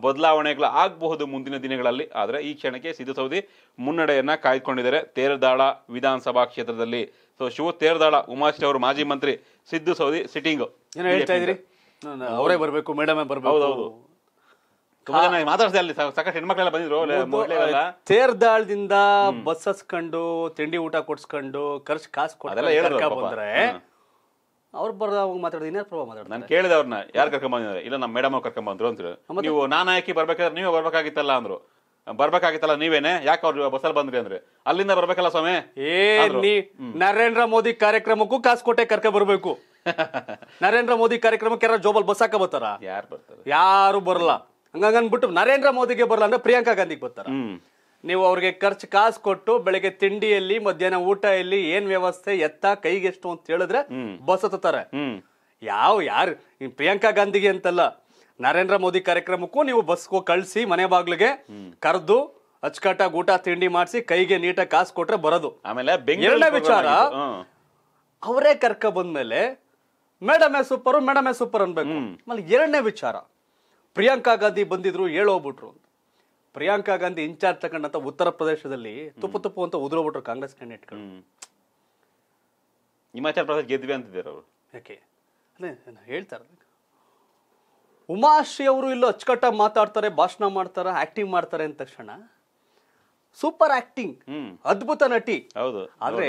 ಬದಲಾವಣೆಗಳು ಆಗಬಹುದು ಮುಂದಿನ ದಿನಗಳಲ್ಲಿ ಆದರೆ ಈ ಕ್ಷಣಕ್ಕೆ ಸಿದ್ದು ಸೌದಿ ಮುನ್ನಡೆಯನ್ನು ಕಾಯ್ದುಕೊಂಡಿದ್ದಾರೆ ತೇರದಾಳ ವಿಧಾನಸಭಾ ಕ್ಷೇತ್ರದಲ್ಲಿ ಸೊ ಶಿವ ತೇರದಾಳ ಉಮಾಶ್ರೀ ಅವರು ಮಾಜಿ ಮಂತ್ರಿ ಸಿದ್ದು ಸೌದಿ ಸಿಟ್ಟಿಂಗ್ ಏನೋ ಹೇಳ್ತಾ ಇದ್ರಿ ಅವರೇ ಬರಬೇಕು ಮೇಡಮೇ ಬರಬೇಕು ಮಾತಾಡ್ತಾ ಅಲ್ಲಿ ಸಾಕಷ್ಟು ಹೆಣ್ಮಕ್ಳೆಲ್ಲ ಬಂದಿದ್ರು ತೇರ್ದಾಳದಿಂದ ಬಸ್ ಹಸ್ಕೊಂಡು ತಿಂಡಿ ಊಟ ಕೊಡ್ಸ್ಕೊಂಡು ಖರ್ಚು ಕಾಸು ಕೊಡ್ತಾರೆ ಅವ್ರು ಬರ್ದ ಅವಾಗ ಮಾತಾಡೋದು ಪ್ರಭಾವ ಮಾತಾಡೋದು ನಾನು ಕೇಳಿದೆ ಅವ್ರನ್ನ ಯಾರು ಕರ್ಕೊಂಬಂದಿದ್ದಾರೆ ಇಲ್ಲ ನಮ್ಮ ಮೇಡಮ್ ಕರ್ಕೊಂಡು ಕರ್ಕೊಂಬಂದ್ರು ಅಂತ ನೀವು ನಾನು ಆಯ್ಕೆ ಬರ್ಬೇಕಾದ್ರೆ ನೀವೇ ಬರ್ಬೇಕಾಗಿತ್ತಲ್ಲ ಅಂದ್ರು ಬರ್ಬೇಕಾಗಿತ್ತಲ್ಲ ನೀವೇನೆ ಯಾಕೆ ಅವ್ರು ಬಸ್ಸಲ್ಲಿ ಬಂದ್ರಿ ಅಂದ್ರೆ ಅಲ್ಲಿಂದ ಬರ್ಬೇಕಲ್ಲ ಸ್ವಾಮಿ ಏ ನೀ ನರೇಂದ್ರ ಮೋದಿ ಕಾರ್ಯಕ್ರಮಕ್ಕೂ ಕಾಸು ಕೊಟ್ಟೆ ಕರ್ಕ ಬರ್ಬೇಕು ನರೇಂದ್ರ ಮೋದಿ ಕಾರ್ಯಕ್ರಮಕ್ಕೆ ಯಾರು ಜೋಬಲ್ ಬಸ್ ಹಾಕ ಬರ್ತಾರ ಯಾರು ಬರ್ತಾರೆ ಯಾರು ಬರಲ್ಲ ಹಂಗಂಗನ್ಬಿಟ್ಟು ನರೇಂದ್ರ ಮೋದಿಗೆ ಬರಲ್ಲ ಅಂದ್ರೆ ಪ್ರಿಯಾಂಕಾ ಗಾಂಧಿಗೆ ಬರ್ತಾರ ನೀವು ಅವ್ರಿಗೆ ಖರ್ಚು ಕಾಸು ಕೊಟ್ಟು ಬೆಳಿಗ್ಗೆ ತಿಂಡಿಯಲ್ಲಿ ಮಧ್ಯಾಹ್ನ ಊಟ ಇಲ್ಲಿ ಏನ್ ವ್ಯವಸ್ಥೆ ಎತ್ತ ಕೈಗೆಷ್ಟು ಅಂತ ಹೇಳಿದ್ರೆ ಬಸ್ ಹತ್ತಾರೆ ಯಾವ ಯಾರು ಪ್ರಿಯಾಂಕಾ ಗಾಂಧಿಗೆ ಅಂತಲ್ಲ ನರೇಂದ್ರ ಮೋದಿ ಕಾರ್ಯಕ್ರಮಕ್ಕೂ ನೀವು ಬಸ್ಗೂ ಕಳಿಸಿ ಮನೆ ಬಾಗ್ಲಿಗೆ ಕರೆದು ಅಚ್ಚುಕಟ್ಟಾಗಿ ಊಟ ತಿಂಡಿ ಮಾಡಿಸಿ ಕೈಗೆ ನೀಟ ಕಾಸು ಕೊಟ್ರೆ ಬರೋದು ಆಮೇಲೆ ಎರಡನೇ ವಿಚಾರ ಅವರೇ ಕರ್ಕ ಬಂದ್ಮೇಲೆ ಮೇಡಮೇ ಸೂಪರ್ ಮೇಡಮೇ ಸೂಪರ್ ಅನ್ಬೇಕು ಆಮೇಲೆ ಎರಡನೇ ವಿಚಾರ ಪ್ರಿಯಾಂಕಾ ಗಾಂಧಿ ಬಂದಿದ್ರು ಹೇಳೋಗ್ಬಿಟ್ರು ಅಂತ ಪ್ರಿಯಾಂಕಾ ಗಾಂಧಿ ಇನ್ಚಾರ್ಜ್ ತಗೊಂಡಂತ ಉತ್ತರ ಪ್ರದೇಶದಲ್ಲಿ ತುಪ್ಪ ತುಪ್ಪು ಅಂತ ಉದುರೋಬಿಟ್ರು ಕಾಂಗ್ರೆಸ್ ಕ್ಯಾಂಡಿಡೇಟ್ಗಳು ಹಿಮಾಚಲ ಪ್ರದೇಶ ಗೆದ್ವಿ ಅಂತಿದ್ದಾರೆ ಅವರು ಯಾಕೆ ಅದೇ ಹೇಳ್ತಾರೆ ಉಮಾಶ್ರೀ ಅವರು ಇಲ್ಲೋ ಅಚ್ಚುಕಟ್ಟಾಗಿ ಮಾತಾಡ್ತಾರೆ ಭಾಷಣ ಮಾಡ್ತಾರೆ ಆಕ್ಟಿಂಗ್ ಮಾಡ್ತಾರೆ ಅಂದ ತಕ್ಷಣ ಸೂಪರ್ ಆಕ್ಟಿಂಗ್ ಅದ್ಭುತ ನಟಿ ಹೌದು ಆದ್ರೆ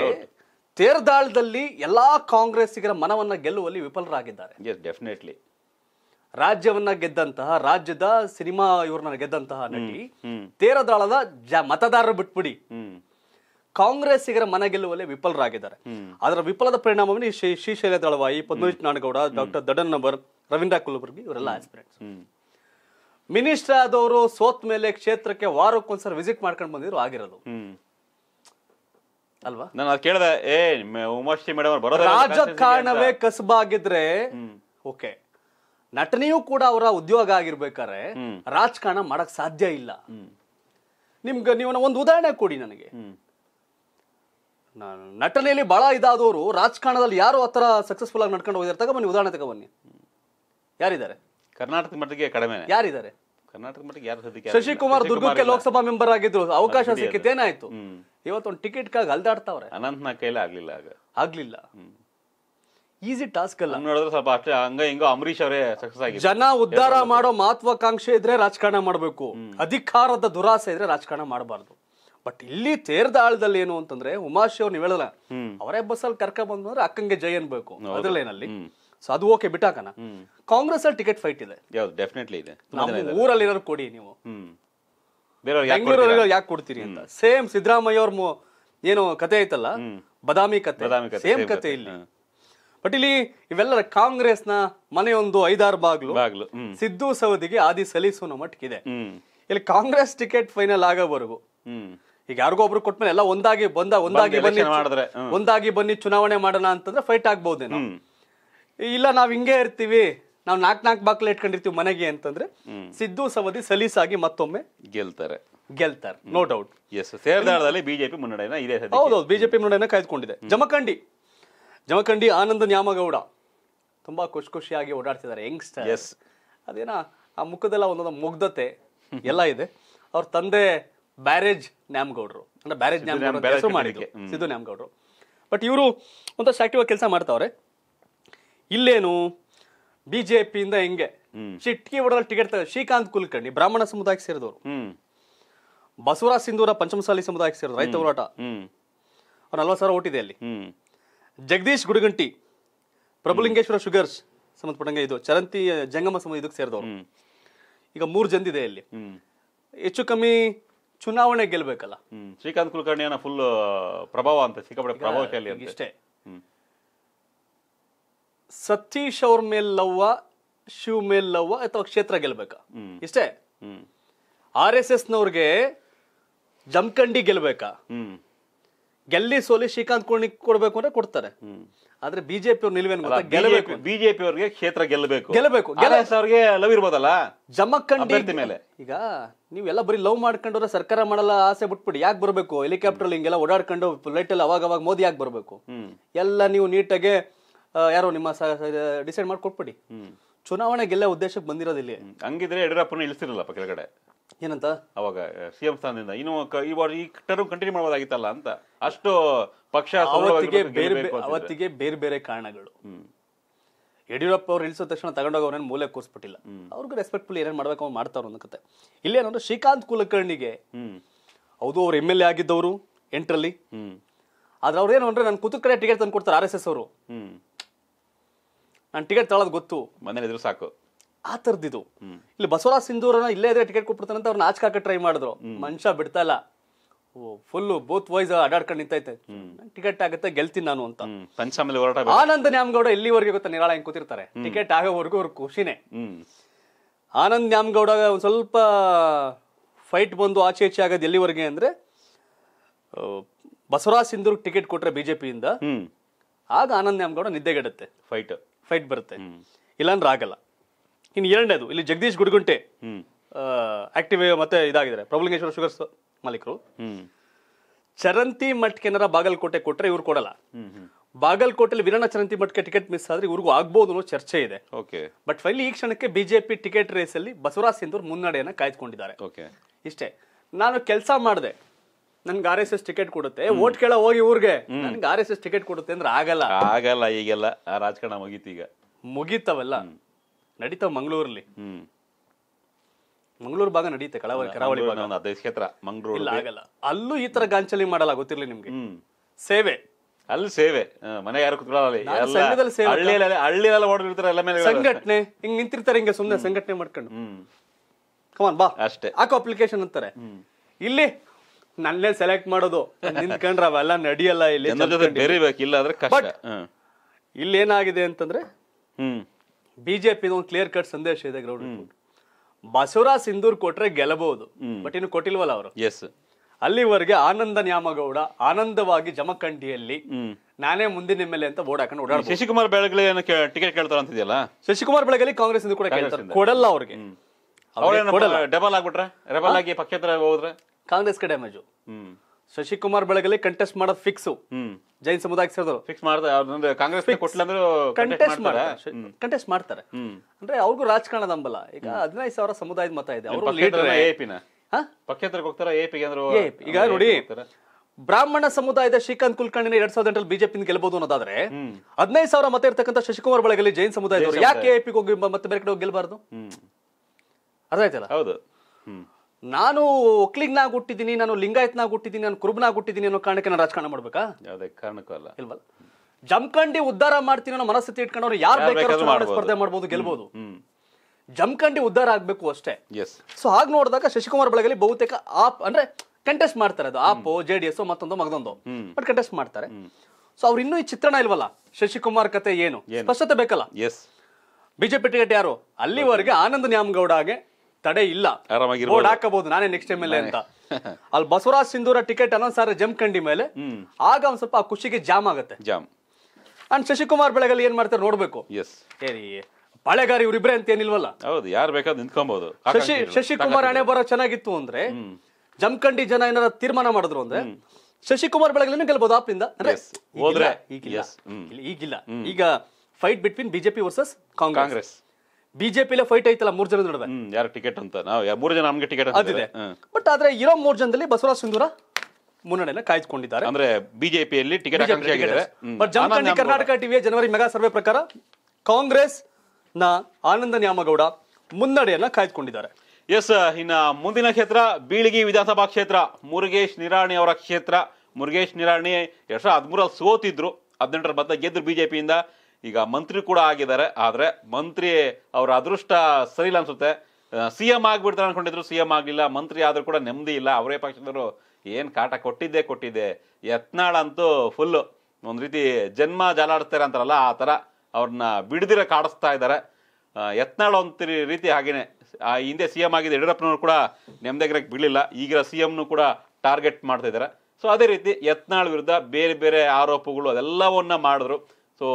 ತೇರ್ದಾಳದಲ್ಲಿ ಎಲ್ಲಾ ಕಾಂಗ್ರೆಸ್ಸಿಗರ ಮನವನ್ನ ಗೆಲ್ಲುವಲ್ಲಿ ವಿಫಲರಾಗಿದ್ದಾರೆ ಡೆಫಿನೆಟ್ಲಿ ರಾಜ್ಯವನ್ನ ಗೆದ್ದಂತಹ ರಾಜ್ಯದ ಸಿನಿಮಾ ಇವ್ರನ್ನ ಗೆದ್ದಂತಹ ನಟಿ ತೇರದಾಳದ ಜ ಮತದಾರರು ಬಿಟ್ಬಿಡಿ ಕಾಂಗ್ರೆಸ್ಸಿಗರ ಮನ ಗೆಲ್ಲುವಲ್ಲಿ ವಿಫಲರಾಗಿದ್ದಾರೆ ಅದರ ವಿಫಲದ ಪರಿಣಾಮವನ್ನು ಶ್ರೀ ಶ್ರೀಶೈಲ ದಳವಾಯಿ ಪದ್ಮಜ್ ನಾಡಗೌಡ ಡಾಕ್ಟರ್ ದಡನ್ ನಂಬರ್ ರವೀಂದ್ರ ಕುಲಬರ್ಗಿ ಇವರೆಲ್ಲ ಆಸ್ಪಿರೆಂಟ್ಸ್ ಮಿನಿಸ್ಟರ್ ಆದವರು ಸೋತ್ ಮೇಲೆ ಕ್ಷೇತ್ರಕ್ಕೆ ವಾರಕ್ಕೊಂದ್ಸಲ ವಿಸಿಟ್ ಮಾಡ್ಕೊಂಡು ಬಂದಿದ್ರು ಆಗಿರೋದು ಅಲ್ವಾ ನಾನು ಅದು ಕೇಳಿದೆ ಏ ಉಮಾಶ್ರೀ ಮೇಡಮ್ ರಾಜಕಾರಣವೇ ಕಸಬಾಗಿದ್ರೆ ಓಕೆ ನಟನೆಯೂ ಕೂಡ ಅವರ ಉದ್ಯೋಗ ಆಗಿರ್ಬೇಕಾದ್ರೆ ರಾಜಕಾರಣ ಮಾಡಕ್ ಸಾಧ್ಯ ಇಲ್ಲ ನಿಮ್ಗೆ ನೀವು ಒಂದು ಉದಾಹರಣೆ ಕೊಡಿ ನನಗೆ ನಟನೆಯಲ್ಲಿ ಬಹಳ ಇದಾದವರು ರಾಜಕಾರಣದಲ್ಲಿ ಯಾರು ಆತರ ಥರ ಸಕ್ಸಸ್ಫುಲ್ ಆಗಿ ನಡ್ಕೊಂಡು ಹೋಗಿದ್ದಾರೆ ಬನ್ನಿ ಉದಾಹರಣೆ ತಗೋ ಬನ್ನಿ ಯಾರಿದ್ದಾರೆ ಕರ್ನಾಟಕ ಮಟ್ಟಿಗೆ ಕಡಿಮೆ ಯಾರಿದ್ದಾರೆ ಕರ್ನಾಟಕ ಮಟ್ಟಿಗೆ ಯಾರು ಶಶಿಕುಮಾರ್ ದುರ್ಗಕ್ಕೆ ಲೋಕಸಭಾ ಮೆಂಬರ್ ಆಗಿದ್ರು ಅವಕಾಶ ಸಿಕ್ಕಿತ್ತೇನಾಯ್ತು ಇವತ್ತೊಂದು ಟಿಕೆಟ್ಗಾಗಿ ಅಲ್ದಾಡ್ತಾವ್ರೆ ಅನಂತನ ಕೈಲಿ ಆಗ್ಲಿಲ್ಲ ಆಗ ಆಗ್ಲಿಲ್ಲ ಈಸಿ ಟಾಸ್ಕ್ ಅಲ್ಲ ನೋಡಿದ್ರೆ ಸ್ವಲ್ಪ ಅಷ್ಟೇ ಹಂಗ ಹಿಂಗ ಅಂಬರೀಶ್ ಅವರೇ ಸಕ್ಸಸ್ ಆಗಿದೆ ಜನ ಉದ್ಧಾರ ಮಾಡೋ ಮಹತ್ವಾಕಾಂಕ್ಷೆ ಇದ್ರೆ ರಾಜಕಾರಣ ಮಾಡಬೇಕು ಅಧಿಕಾರದ ದುರಾಸೆ ಇದ್ರೆ ರಾಜಕಾರಣ ಮಾಡಬಾರ್ದು ಬಟ್ ಇಲ್ಲಿ ತೇರ್ದ ಆಳದಲ್ಲಿ ಏನು ಅಂತಂದ್ರೆ ಉಮಾಶಿ ಅವ್ರು ನೀವು ಹೇಳಲ್ಲ ಅವರೇ ಅಲ್ಲಿ ಕರ್ಕ ಬಂದ್ರೆ ಅಕ್ಕಂಗೆ ಜೈ ಅನ್ಬೇಕು ಅದ್ರಲ್ಲೇನಲ್ಲಿ ಸೊ ಅದು ಓಕೆ ಬಿಟ್ಟಾಕನ ಕಾಂಗ್ರೆಸ್ ಅಲ್ಲಿ ಟಿಕೆಟ್ ಫೈಟ್ ಇದೆ ಡೆಫಿನೆಟ್ಲಿ ಇದೆ ಊರಲ್ಲಿ ಏನಾದ್ರು ಕೊಡಿ ನೀವು ಬೆಂಗಳೂರಲ್ಲಿ ಯಾಕೆ ಕೊಡ್ತೀರಿ ಅಂತ ಸೇಮ್ ಸಿದ್ದರಾಮಯ್ಯ ಅವ್ರ ಏನು ಕತೆ ಐತಲ್ಲ ಬದಾಮಿ ಕತೆ ಸೇಮ್ ಕತೆ ಇಲ್ಲಿ ಬಟ್ ಇಲ್ಲಿ ಇವೆಲ್ಲ ಕಾಂಗ್ರೆಸ್ನ ಮನೆಯೊಂದು ಐದಾರು ಬಾಗ್ಲು ಬಾಗ್ಲು ಸಿದ್ದು ಸವದಿಗೆ ಆದಿ ಮಟ್ಟಕ್ಕೆ ಇದೆ ಇಲ್ಲಿ ಕಾಂಗ್ರೆಸ್ ಟಿಕೆಟ್ ಫೈನಲ್ ಆಗೋವರೆಗು ಈಗ ಯಾರಿಗೋ ಒಬ್ರು ಕೊಟ್ಮೇಲೆ ಎಲ್ಲ ಒಂದಾಗಿ ಬಂದ ಒಂದಾಗಿ ಬನ್ನಿ ಮಾಡಿದ್ರೆ ಒಂದಾಗಿ ಬನ್ನಿ ಚುನಾವಣೆ ಮಾಡೋಣ ಅಂತಂದ್ರೆ ಫೈಟ್ ಆಗ್ಬಹುದೇನೋ ಇಲ್ಲ ನಾವ್ ಹಿಂಗೆ ಇರ್ತೀವಿ ನಾವು ನಾಲ್ಕು ನಾಲ್ಕು ಬಾಕ್ಲೆ ಇಟ್ಕೊಂಡಿರ್ತೀವಿ ಮನೆಗೆ ಅಂತಂದ್ರೆ ಸಿದ್ದು ಸವದಿ ಸಲೀಸಾಗಿ ಮತ್ತೊಮ್ಮೆ ಗೆಲ್ತಾರೆ ಗೆಲ್ತಾರೆ ನೋ ಡೌಟ್ ಎಸ್ ಸೇರ್ದಾಳದಲ್ಲಿ ಬಿಜೆಪಿ ಮುನ್ನಡೆಯನ್ನ ಇದೆ ಹೌದೌದು ಬಿಜೆಪಿ ಮುನ್ನಡೆಯನ್ನ ಕಾಯ್ದುಕೊಂಡಿದೆ ಜಮಖಂಡಿ ಜಮಖಂಡಿ ಆನಂದ ನ್ಯಾಮಗೌಡ ತುಂಬಾ ಖುಷಿ ಖುಷಿಯಾಗಿ ಓಡಾಡ್ತಿದ್ದಾರೆ ಯಂಗ್ಸ್ಟರ್ ಎಸ್ ಅದೇನ ಆ ಮುಖದೆಲ್ಲ ಒಂದೊಂದು ಮುಗ್ಧತೆ ಎಲ್ಲ ಇದೆ ಅವ್ರ ತಂದೆ ಬ್ಯಾರೇಜ್ ನ್ಯಾಮಗೌಡರು ಅಂದ್ರೆ ಬ್ಯಾರೇಜ್ ನ್ಯಾಮಗೌಡ ಮಾಡಿದ್ರು ಸಿದ್ದು ನ್ಯಾಮಗೌಡರು ಬಟ್ ಇವರು ಒಂದಷ್ಟು ಆಕ್ಟಿವ್ ಕೆಲಸ ಮಾಡ್ತಾವ್ರೆ ಇಲ್ಲೇನು ಬಿ ಜೆ ಹೆಂಗೆ ಚಿಟ್ಕಿ ಒಡದಲ್ಲಿ ಟಿಕೆಟ್ ಶ್ರೀಕಾಂತ್ ಕುಲಕರ್ಣಿ ಬ್ರಾಹ್ಮಣ ಸಮುದಾಯಕ್ಕೆ ಸೇರಿದವರು ಬಸವರಾಜ್ ಸಿಂಧೂರ ಪಂಚಮಸಾಲಿ ಸಮುದಾಯಕ್ಕೆ ಸೇರಿದ್ರು ರೈತ ಹೋರಾಟ ಅವ್ರ ನಲ್ವತ್ತು ಸಾವಿರ ಓಟಿದೆ ಅಲ್ಲಿ ಜಗದೀಶ್ ಗುಡಗಂಟಿ ಪ್ರಭುಲಿಂಗೇಶ್ವರ ಶುಗರ್ಸ್ ಸಂಬಂಧಪಟ್ಟಂಗೆ ಇದು ಚರಂತಿ ಜಂಗಮ ಸಮ ಇದಕ್ಕೆ ಸೇರಿದವರು ಈಗ ಮೂರು ಇದೆ ಇಲ್ಲಿ ಹೆಚ್ಚು ಕಮ್ಮಿ ಚುನಾವಣೆ ಗೆಲ್ಬೇಕಲ್ಲ ಶ್ರೀಕಾಂತ್ ಕುಲಕರ್ಣಿಯನ ಫುಲ್ ಪ್ರಭಾವ ಅಂತ ಸಿಕ್ಕಾಪಟ್ಟೆ ಪ್ರಭಾವ ಅಂತ ಇಷ್ಟೇ ಸತೀಶ್ ಅವ್ರ ಮೇಲ್ ಲವ್ವ ಶಿವ ಮೇಲ್ ಲವ್ವ ಅಥವಾ ಕ್ಷೇತ್ರ ಗೆಲ್ಬೇಕಾ ಇಷ್ಟೇ ಆರ್ ಎಸ್ ಎಸ್ ನವ್ರಿಗೆ ಜಮಖಂಡಿ ಗೆಲ್ಬೇಕಾ ಗೆಲ್ಲಿ ಸೋಲಿ ಶ್ರೀಕಾಂತ್ ಕೋಣಿ ಕೊಡ್ಬೇಕು ಅಂದ್ರೆ ಕೊಡ್ತಾರೆ ಆದ್ರೆ ಬಿಜೆಪಿ ಅವ್ರು ನಿಲ್ವೇನ್ ಗೆಲ್ಲಬೇಕು ಬಿಜೆಪಿ ಅವ್ರಿಗೆ ಕ್ಷೇತ್ರ ಗೆಲ್ಲಬೇಕು ಗೆಲ್ಲಬೇಕು ಅವ್ರಿಗೆ ಲವ್ ಇರ್ಬೋದಲ್ಲ ಜಮಖಂಡಿ ಮೇಲೆ ಈಗ ನೀವೆಲ್ಲ ಬರೀ ಲವ್ ಮಾಡ್ಕೊಂಡ್ರೆ ಸರ್ಕಾರ ಮಾಡಲ್ಲ ಆಸೆ ಬಿಟ್ಬಿಡಿ ಯಾಕೆ ಬರಬೇಕು ಹೆಲಿಕಾಪ್ಟರ್ ಹಿಂಗೆಲ್ಲ ಓಡಾಡ್ಕೊಂಡು ಫ್ಲೈಟ್ ಅಲ್ಲಿ ಅವಾಗ ಅವಾಗ ಮೋದಿ ಯಾಕೆ ಬರಬೇಕು ಎಲ್ಲ ನೀವು ನೀಟಾಗೆ ಯಾರೋ ನಿಮ್ಮ ಡಿಸೈಡ್ ಮಾಡಿ ಕೊಟ್ಬಿಡಿ ಚುನಾವಣೆ ಗೆಲ್ಲ ಉದ್ದೇಶಕ್ಕೆ ಬಂದಿರೋದಿಲ್ಲ ಹಂಗಿದ್ರೆ ಯಡಿಯೂರಪ್ಪನ ಇಳಿಸಿರಲ್ಲಪ್ಪ ಕೆಳಗಡೆ ಏನಂತ ಅವಾಗ ಸಿಎಂ ಸ್ಥಾನದಿಂದ ಇನ್ನು ಈ ವಾರ ಈ ಟರ್ಮ್ ಕಂಟಿನ್ಯೂ ಮಾಡಬಹುದಾಗಿತ್ತಲ್ಲ ಅಂತ ಅಷ್ಟು ಪಕ್ಷ ಅವತ್ತಿಗೆ ಬೇರೆ ಅವತ್ತಿಗೆ ಬೇರೆ ಬೇರೆ ಕಾರಣಗಳು ಯಡಿಯೂರಪ್ಪ ಅವ್ರು ಇಳಿಸೋ ತಕ್ಷಣ ತಗೊಂಡೋಗಿ ಅವ್ರೇನು ಮೂಲೆ ಕೂರಿಸ್ಬಿಟ್ಟಿಲ್ಲ ಅವ್ರಿಗೂ ರೆಸ್ಪೆಕ್ಟ್ಫುಲ್ ಏನೇನು ಮಾಡ್ಬೇಕು ಅವ್ರು ಮಾಡ್ತಾರ ಅನ್ನೋ ಇಲ್ಲಿ ಏನಂದ್ರೆ ಶ್ರೀಕಾಂತ್ ಕುಲಕರ್ಣಿಗೆ ಹೌದು ಅವ್ರು ಎಮ್ ಎಲ್ ಎ ಆಗಿದ್ದವರು ಎಂಟ್ರಲ್ಲಿ ಆದ್ರೆ ಅವ್ರು ಏನು ಅಂದ್ರೆ ನಾನು ಕೂತು ಕಡೆ ಟಿಕೆಟ್ ತಂದು ಕೊಡ್ತಾರೆ ಆರ್ ಎಸ್ ಎಸ್ ಅವರು ಹ್ಮ್ ನಾನು ಟಿಕೆಟ್ ತಗೊಳ್ಳೋದು ಗೊತ್ತು ಮನೇಲಿ ಇದ್ರೆ ಸಾಕು ಆ ತರದಿದು ಇಲ್ಲಿ ಬಸವರಾಜ್ ಸಿಂಧೂರನ್ನ ಇಲ್ಲೇ ಇದ್ರೆ ಟಿಕೆಟ್ ಕೊಟ್ಬಿಡ್ತಾನಂತ ಅವ್ರನ್ನ ಆಚೆ ಕಾಕ ಟ್ರೈ ಮಾಡಿದ್ರು ಮನುಷ್ಯ ಬಿಡ್ತಾ ಇಲ್ಲ ಫುಲ್ಲು ಬೂತ್ ವೈಸ್ ಅಡಾಡ್ಕೊಂಡು ನಿಂತೈತೆ ಟಿಕೆಟ್ ಆಗುತ್ತೆ ಗೆಲ್ತೀನಿ ನಾನು ಅಂತ ಪಂಚಾಮಲ್ಲಿ ಹೋರಾಟ ಆನಂದ್ ನ್ಯಾಮಗೌಡ ಎಲ್ಲಿವರೆಗೆ ಗೊತ್ತಾ ನಿರಾಳ ಹೆಂಗ್ ಕೂತಿರ್ತಾರೆ ಟಿಕೆಟ್ ಆಗೋವರೆಗೂ ಅವ್ರ ಖುಷಿನೇ ಆನಂದ್ ನ್ಯಾಮಗೌಡ ಒಂದ್ ಸ್ವಲ್ಪ ಫೈಟ್ ಬಂದು ಆಚೆ ಈಚೆ ಆಗೋದು ಎಲ್ಲಿವರೆಗೆ ಅಂದ್ರೆ ಬಸವರಾಜ್ ಸಿಂಧೂರ್ ಟಿಕೆಟ್ ಕೊಟ್ರೆ ಬಿಜೆಪಿಯಿಂದ ಆಗ ಆನಂದ್ ನ್ಯಾಮಗೌಡ ನಿದ್ದೆಗೆಡುತ್ತೆ ಫೈಟ್ ಫೈಟ್ ಬರುತ್ತೆ ಇಲ್ಲಾಂದ್ರೆ ಆಗಲ್ಲ ಇನ್ನು ಎರಡನೇದು ಇಲ್ಲಿ ಜಗದೀಶ್ ಗುಡ್ಗುಂಟೆ ಆಕ್ಟಿವ್ ಮತ್ತೆ ಇದಾಗಿದ್ದಾರೆ ಪ್ರಬಲಿಂಗೇಶ್ವರ ಶುಗರ್ಸ್ ಮಾಲೀಕರು ಚರಂತಿ ಮಟ್ಗೆ ಏನಾರ ಬಾಗಲಕೋಟೆ ಕೊಟ್ಟರೆ ಇವ್ರು ಕೊಡಲ್ಲ ಬಾಗಲಕೋಟೆಲಿ ವಿರಣ ಚರಂತಿ ಮಠಕ್ಕೆ ಟಿಕೆಟ್ ಮಿಸ್ ಆದ್ರೆ ಇವ್ರಿಗೂ ಆಗ್ಬೋದು ಅನ್ನೋ ಚರ್ಚೆ ಇದೆ ಬಟ್ ಫೈಲಿ ಈ ಕ್ಷಣಕ್ಕೆ ಬಿಜೆಪಿ ಟಿಕೆಟ್ ರೇಸ್ ಅಲ್ಲಿ ಬಸವರಾಜ್ ಸಿಂಧೂರ್ ಮುನ್ನಡೆಯನ್ನ ಕಾಯ್ದುಕೊಂಡಿದ್ದಾರೆ ಇಷ್ಟೇ ನಾನು ಕೆಲಸ ಮಾಡಿದೆ ನನ್ಗೆ ಆರ್ ಎಸ್ ಎಸ್ ಟಿಕೆಟ್ ಕೊಡುತ್ತೆ ಓಟ್ ಕೇಳ ಹೋಗಿ ಊರಿಗೆ ನನ್ಗೆ ಆರ್ ಎಸ್ ಎಸ್ ಟಿಕೆಟ್ ಕೊಡುತ್ತೆ ಅಂದ್ರೆ ಆಗಲ್ಲ ಆಗಲ್ಲ ಈಗೆಲ್ಲ ರಾಜಕಾರಣ ಮುಗೀತು ಈಗ ಮುಗೀತಾವಲ್ಲ ನಡೀತಾವ ಮಂಗಳೂರಲ್ಲಿ ಮಂಗಳೂರು ಭಾಗ ನಡೀತೆ ಕರಾವಳಿ ಕರಾವಳಿ ಭಾಗ ಕ್ಷೇತ್ರ ಮಂಗಳೂರು ಆಗಲ್ಲ ಅಲ್ಲೂ ಈ ತರ ಗಾಂಚಲಿ ಮಾಡಲ್ಲ ಗೊತ್ತಿರಲಿ ನಿಮ್ಗೆ ಸೇವೆ ಅಲ್ಲಿ ಸೇವೆ ಮನೆ ಯಾರು ಕುತ್ಕೊಳ್ಳಲ್ಲ ಓಡಿರ್ತಾರೆ ಮೇಲೆ ಸಂಘಟನೆ ಹಿಂಗ್ ನಿಂತಿರ್ತಾರೆ ಹಿಂಗೆ ಸುಮ್ಮನೆ ಸಂಘಟನೆ ಮಾಡ್ಕೊಂಡು ಕಮಾನ್ ಬಾ ಅಷ್ಟೇ ಹಾಕೋ ಅಪ್ಲಿಕೇಶನ್ ಅಂತಾರೆ ಇಲ್ಲಿ ನನ್ನೇ ಸೆಲೆಕ್ಟ್ ಮಾಡೋದು ನಿಂತ್ಕಂಡ್ರ ಅವೆಲ್ಲ ನಡೆಯಲ್ಲ ಇಲ್ಲಿ ಬೇರೆ ಇಲ್ಲ ಅಂದ್ರೆ ಇಲ್ಲಿ ಏನಾಗಿದೆ ಅಂತಂದ್ರೆ ಹ್ಮ್ ಬಿಜೆಪಿ ಒಂದು ಕ್ಲಿಯರ್ ಕಟ್ ಸಂದೇಶ ಇದೆ ಗ್ರೌಂಡ್ ಬಸವರಾಜ್ ಸಿಂಧೂರ್ ಕೊಟ್ರೆ ಗೆಲ್ಲಬಹುದು ಬಟ್ ಇನ್ನು ಕೊಟ್ಟಿಲ್ವಲ್ಲ ಅವರು ಎಸ್ ಅಲ್ಲಿವರೆಗೆ ಆನಂದ ನ್ಯಾಮಗೌಡ ಆನಂದವಾಗಿ ಜಮಖಂಡಿಯಲ್ಲಿ ನಾನೇ ಮುಂದಿನ ಎಂ ಎಲ್ ಅಂತ ಬೋರ್ಡ್ ಹಾಕೊಂಡು ಶಶಿಕುಮಾರ್ ಬೆಳಗಲಿ ಟಿಕೆಟ್ ಕೇಳ್ತಾರ ಅಂತಿದೆಯಲ್ಲ ಶಶಿಕುಮಾರ್ ಬೆಳಗಲಿ ಕಾಂಗ್ರೆಸ್ ಇಂದ ಕೂಡ ಕೇಳ್ತಾರೆ ಕೊಡಲ್ಲ ಅವ್ರಿಗೆ ಡಬಲ್ ಆಗ್ಬಿಟ್ರೆ ರೆಬಲ್ ಆಗಿ ಪಕ್ಷೇತರ ಹೋದ್ರೆ ಕಾಂಗ್ರೆಸ್ ಕಡೆ ಮಜು ಶಶಿಕುಮಾರ್ ಬೆಳಗಲಿ ಕಂಟೆಸ್ಟ್ ಮಾಡೋದು ಫಿಕ್ಸ್ ಜೈನ್ ಸಮುದಾಯಕ್ಕೆ ಸೇರಿದ್ರು ಫಿಕ್ಸ್ ಮಾಡ್ತಾರೆ ಕಾಂಗ್ರೆಸ್ ಕಂಟೆಸ್ಟ್ ಮಾಡ್ತಾರೆ ಕಂಟೆಸ್ಟ್ ಮಾಡ್ತಾರೆ ಅಂದ್ರೆ ಅವ್ರಿಗೂ ರಾಜಕಾರಣದ ಅಂಬಲ ಈಗ ಹದಿನೈದು ಸಾವಿರ ಸಮುದಾಯದ ಮತ ಇದೆ ಅವರು ಲೀಡರ್ ಎಪಿನ ಅಂದ್ರೆ ಈಗ ನೋಡಿ ಬ್ರಾಹ್ಮಣ ಸಮುದಾಯದ ಶ್ರೀಕಾಂತ್ ಕುಲಕರ್ಣಿನ ಎರಡ್ ಸಾವಿರದ ಎಂಟರಲ್ಲಿ ಬಿಜೆಪಿ ಗೆಲ್ಬಹುದು ಅನ್ನೋದಾದ್ರೆ ಹದಿನೈದು ಸಾವಿರ ಮತ ಇರ್ತಕ್ಕಂತ ಶಶಿಕುಮಾರ್ ಬೆಳಗಲಿ ಜೈನ್ ಸಮುದಾಯದವರು ಯಾಕೆ ಎಪಿಗೆ ಹೋಗಿ ಮತ್ತೆ ಬೇರೆ ಕಡೆ ಹೋಗಿ ಗೆಲ್ಬಾರ್ದು ಅರ್ಥ ಆಯ್ತಲ್ಲ ಹೌದು ನಾನು ನಾಗ ಹುಟ್ಟಿದ್ದೀನಿ ನಾನು ಲಿಂಗಾಯತ್ನಾಗ ಹುಟ್ಟಿದ್ದೀನಿ ನಾನು ಕುರುಬನಾಗ ಹುಟ್ಟಿದ್ದೀನಿ ಅನ್ನೋ ಕಾರಣಕ್ಕೆ ನಾನು ರಾಜಕಾರಣ ಮಾಡ್ಬೇಕಾ ಯಾವುದೇ ಕಾರಣಕ್ಕೂ ಅಲ್ಲ ಇಲ್ವಲ್ಲ ಜಮ್ಕಂಡಿ ಉದ್ಧಾರ ಮಾಡ್ತೀನಿ ಅನ್ನೋ ಮನಸ್ಥಿತಿ ಇಟ್ಕೊಂಡವ್ರು ಯಾರು ಬೇಕಾದ್ರೂ ಸ್ಪರ್ಧೆ ಮಾಡ್ಬೋದು ಗೆಲ್ಬೋದು ಜಮ್ಕಂಡಿ ಉದ್ಧಾರ ಆಗ್ಬೇಕು ಅಷ್ಟೇ ಸೊ ಹಾಗೆ ನೋಡಿದಾಗ ಶಶಿಕುಮಾರ್ ಬಳಗಲಿ ಬಹುತೇಕ ಆಪ್ ಅಂದ್ರೆ ಕಂಟೆಸ್ಟ್ ಮಾಡ್ತಾರೆ ಅದು ಆಪ್ ಜೆ ಡಿ ಎಸ್ ಮತ್ತೊಂದು ಮಗದೊಂದು ಬಟ್ ಕಂಟೆಸ್ಟ್ ಮಾಡ್ತಾರೆ ಸೊ ಅವ್ರು ಇನ್ನೂ ಈ ಚಿತ್ರಣ ಇಲ್ವಲ್ಲ ಶಶಿಕುಮಾರ್ ಕತೆ ಏನು ಸ್ಪಷ್ಟತೆ ಬೇಕಲ್ಲ ಎಸ್ ಬಿಜೆಪಿ ಟಿಕೆಟ್ ಯಾರು ಅಲ್ಲಿವರೆಗೆ ಆನಂದ್ ಹಾಗೆ ತಡೆ ಇಲ್ಲ ಬೋರ್ಡ್ ಹಾಕಬಹುದು ನಾನೇ ನೆಕ್ಸ್ಟ್ ಎಮ್ ಎಲ್ ಅಂತ ಅಲ್ಲಿ Basavaraj Sindhura ticket announce Jamkhandi ಮೇಲೆ ಆಗ ಒಂದ್ ಸ್ವಲ್ಪ ಖುಷಿಗೆ ಜಾಮ್ ಆಗುತ್ತೆ ಜಾಮ್ ಅಂಡ್ ಶಶಿಕುಮಾರ್ ಬೆಳಗಲ್ಲಿ ಏನ್ ಮಾಡ್ತಾರೆ ನೋಡ್ಬೇಕು ಎಸ್ ಏರಿ ಬಾಳೆಗಾರ ಇವ್ರಿಬ್ರೆ ಅಂತ ಏನಿಲ್ವಲ್ಲ ಹೌದು ಯಾರು ಬೇಕಾದ್ರೆ ನಿಂತ್ಕೊಬಹುದು ಶಶಿ ಶಶಿಕುಮಾರ್ ಹಣೆ ಬರೋ ಚೆನ್ನಾಗಿತ್ತು ಅಂದ್ರೆ ಜಮ್ಕಂಡಿ ಜನ ಏನಾರ ತೀರ್ಮಾನ ಮಾಡಿದ್ರು ಅಂದ್ರೆ ಶಶಿಕುಮಾರ್ ಬೆಳಗಲಿನ ಗೆಲ್ಬಹುದು ಆಪಿಂದ ಹೋದ್ರೆ ಈಗಿಲ್ಲ ಈಗಿಲ್ಲ ಈಗ fight between BJP versus Congress ಬಿಜೆಪಿಯಲ್ಲಿ ಫೈಟ್ ಐತಲ್ಲ ಮೂರ್ ಜನ ನಡುವೆ ಯಾರು ಟಿಕೆಟ್ ಅಂತ ನಾವು ಮೂರು ಜನ ನಮ್ಗೆ ಟಿಕೆಟ್ ಅದಿದೆ ಬಟ್ ಆದ್ರೆ ಇರೋ ಮೂರ್ ಜನದಲ್ಲಿ ಬಸವರಾಜ್ ಸಿಂಧೂರ ಮುನ್ನಡೆಯನ್ನ ಕಾಯ್ದುಕೊಂಡಿದ್ದಾರೆ ಅಂದ್ರೆ ಬಿಜೆಪಿಯಲ್ಲಿ ಟಿಕೆಟ್ ಬಟ್ ಕರ್ನಾಟಕ ಟಿವಿಯ ಜನವರಿ ಮೆಗಾ ಸರ್ವೆ ಪ್ರಕಾರ ಕಾಂಗ್ರೆಸ್ ನ ಆನಂದ ನ್ಯಾಮಗೌಡ ಮುನ್ನಡೆಯನ್ನ ಕಾಯ್ದುಕೊಂಡಿದ್ದಾರೆ ಎಸ್ ಇನ್ನ ಮುಂದಿನ ಕ್ಷೇತ್ರ ಬೀಳಿಗಿ ವಿಧಾನಸಭಾ ಕ್ಷೇತ್ರ ಮುರುಗೇಶ್ ನಿರಾಣಿ ಅವರ ಕ್ಷೇತ್ರ ಮುರುಗೇಶ್ ನಿರಾಣಿ ಎರಡ್ ಸಾವಿರದ ಹದಿಮೂರಲ್ಲಿ ಸೋತಿದ್ರು ಹದಿನೆಂಟರ ಬದ್ದ ಗೆದ್ರು ಬಿಜೆಪಿಯಿಂದ ಈಗ ಮಂತ್ರಿ ಕೂಡ ಆಗಿದ್ದಾರೆ ಆದರೆ ಮಂತ್ರಿ ಅವರ ಅದೃಷ್ಟ ಸರಿ ಇಲ್ಲ ಅನ್ಸುತ್ತೆ ಸಿ ಎಂ ಆಗಿಬಿಡ್ತಾರೆ ಅನ್ಕೊಂಡಿದ್ರು ಸಿ ಎಂ ಆಗಲಿಲ್ಲ ಮಂತ್ರಿ ಆದರೂ ಕೂಡ ನೆಮ್ಮದಿ ಇಲ್ಲ ಅವರೇ ಪಕ್ಷದವರು ಏನು ಕಾಟ ಕೊಟ್ಟಿದ್ದೇ ಕೊಟ್ಟಿದ್ದೆ ಯತ್ನಾಳ ಅಂತೂ ಫುಲ್ಲು ಒಂದು ರೀತಿ ಜನ್ಮ ಜಾಲಾಡಿಸ್ತಾರೆ ಅಂತಾರಲ್ಲ ಆ ಥರ ಅವ್ರನ್ನ ಬಿಡದಿರ ಕಾಡಿಸ್ತಾ ಇದ್ದಾರೆ ಯತ್ನಾಳು ಒಂದು ರೀತಿ ಹಾಗೆಯೇ ಆ ಹಿಂದೆ ಸಿ ಎಂ ಆಗಿದೆ ಯಡಿಯೂರಪ್ಪನವ್ರು ಕೂಡ ನೆಮ್ಮದಿಗಿರಕ್ಕೆ ಬಿಡಲಿಲ್ಲ ಈಗಿರೋ ಸಿ ಎಮ್ನು ಕೂಡ ಟಾರ್ಗೆಟ್ ಮಾಡ್ತಾ ಇದ್ದಾರೆ ಸೊ ಅದೇ ರೀತಿ ಯತ್ನಾಳ ವಿರುದ್ಧ ಬೇರೆ ಬೇರೆ ಆರೋಪಗಳು ಅದೆಲ್ಲವನ್ನ ಮಾಡಿದ್ರು ಸೊ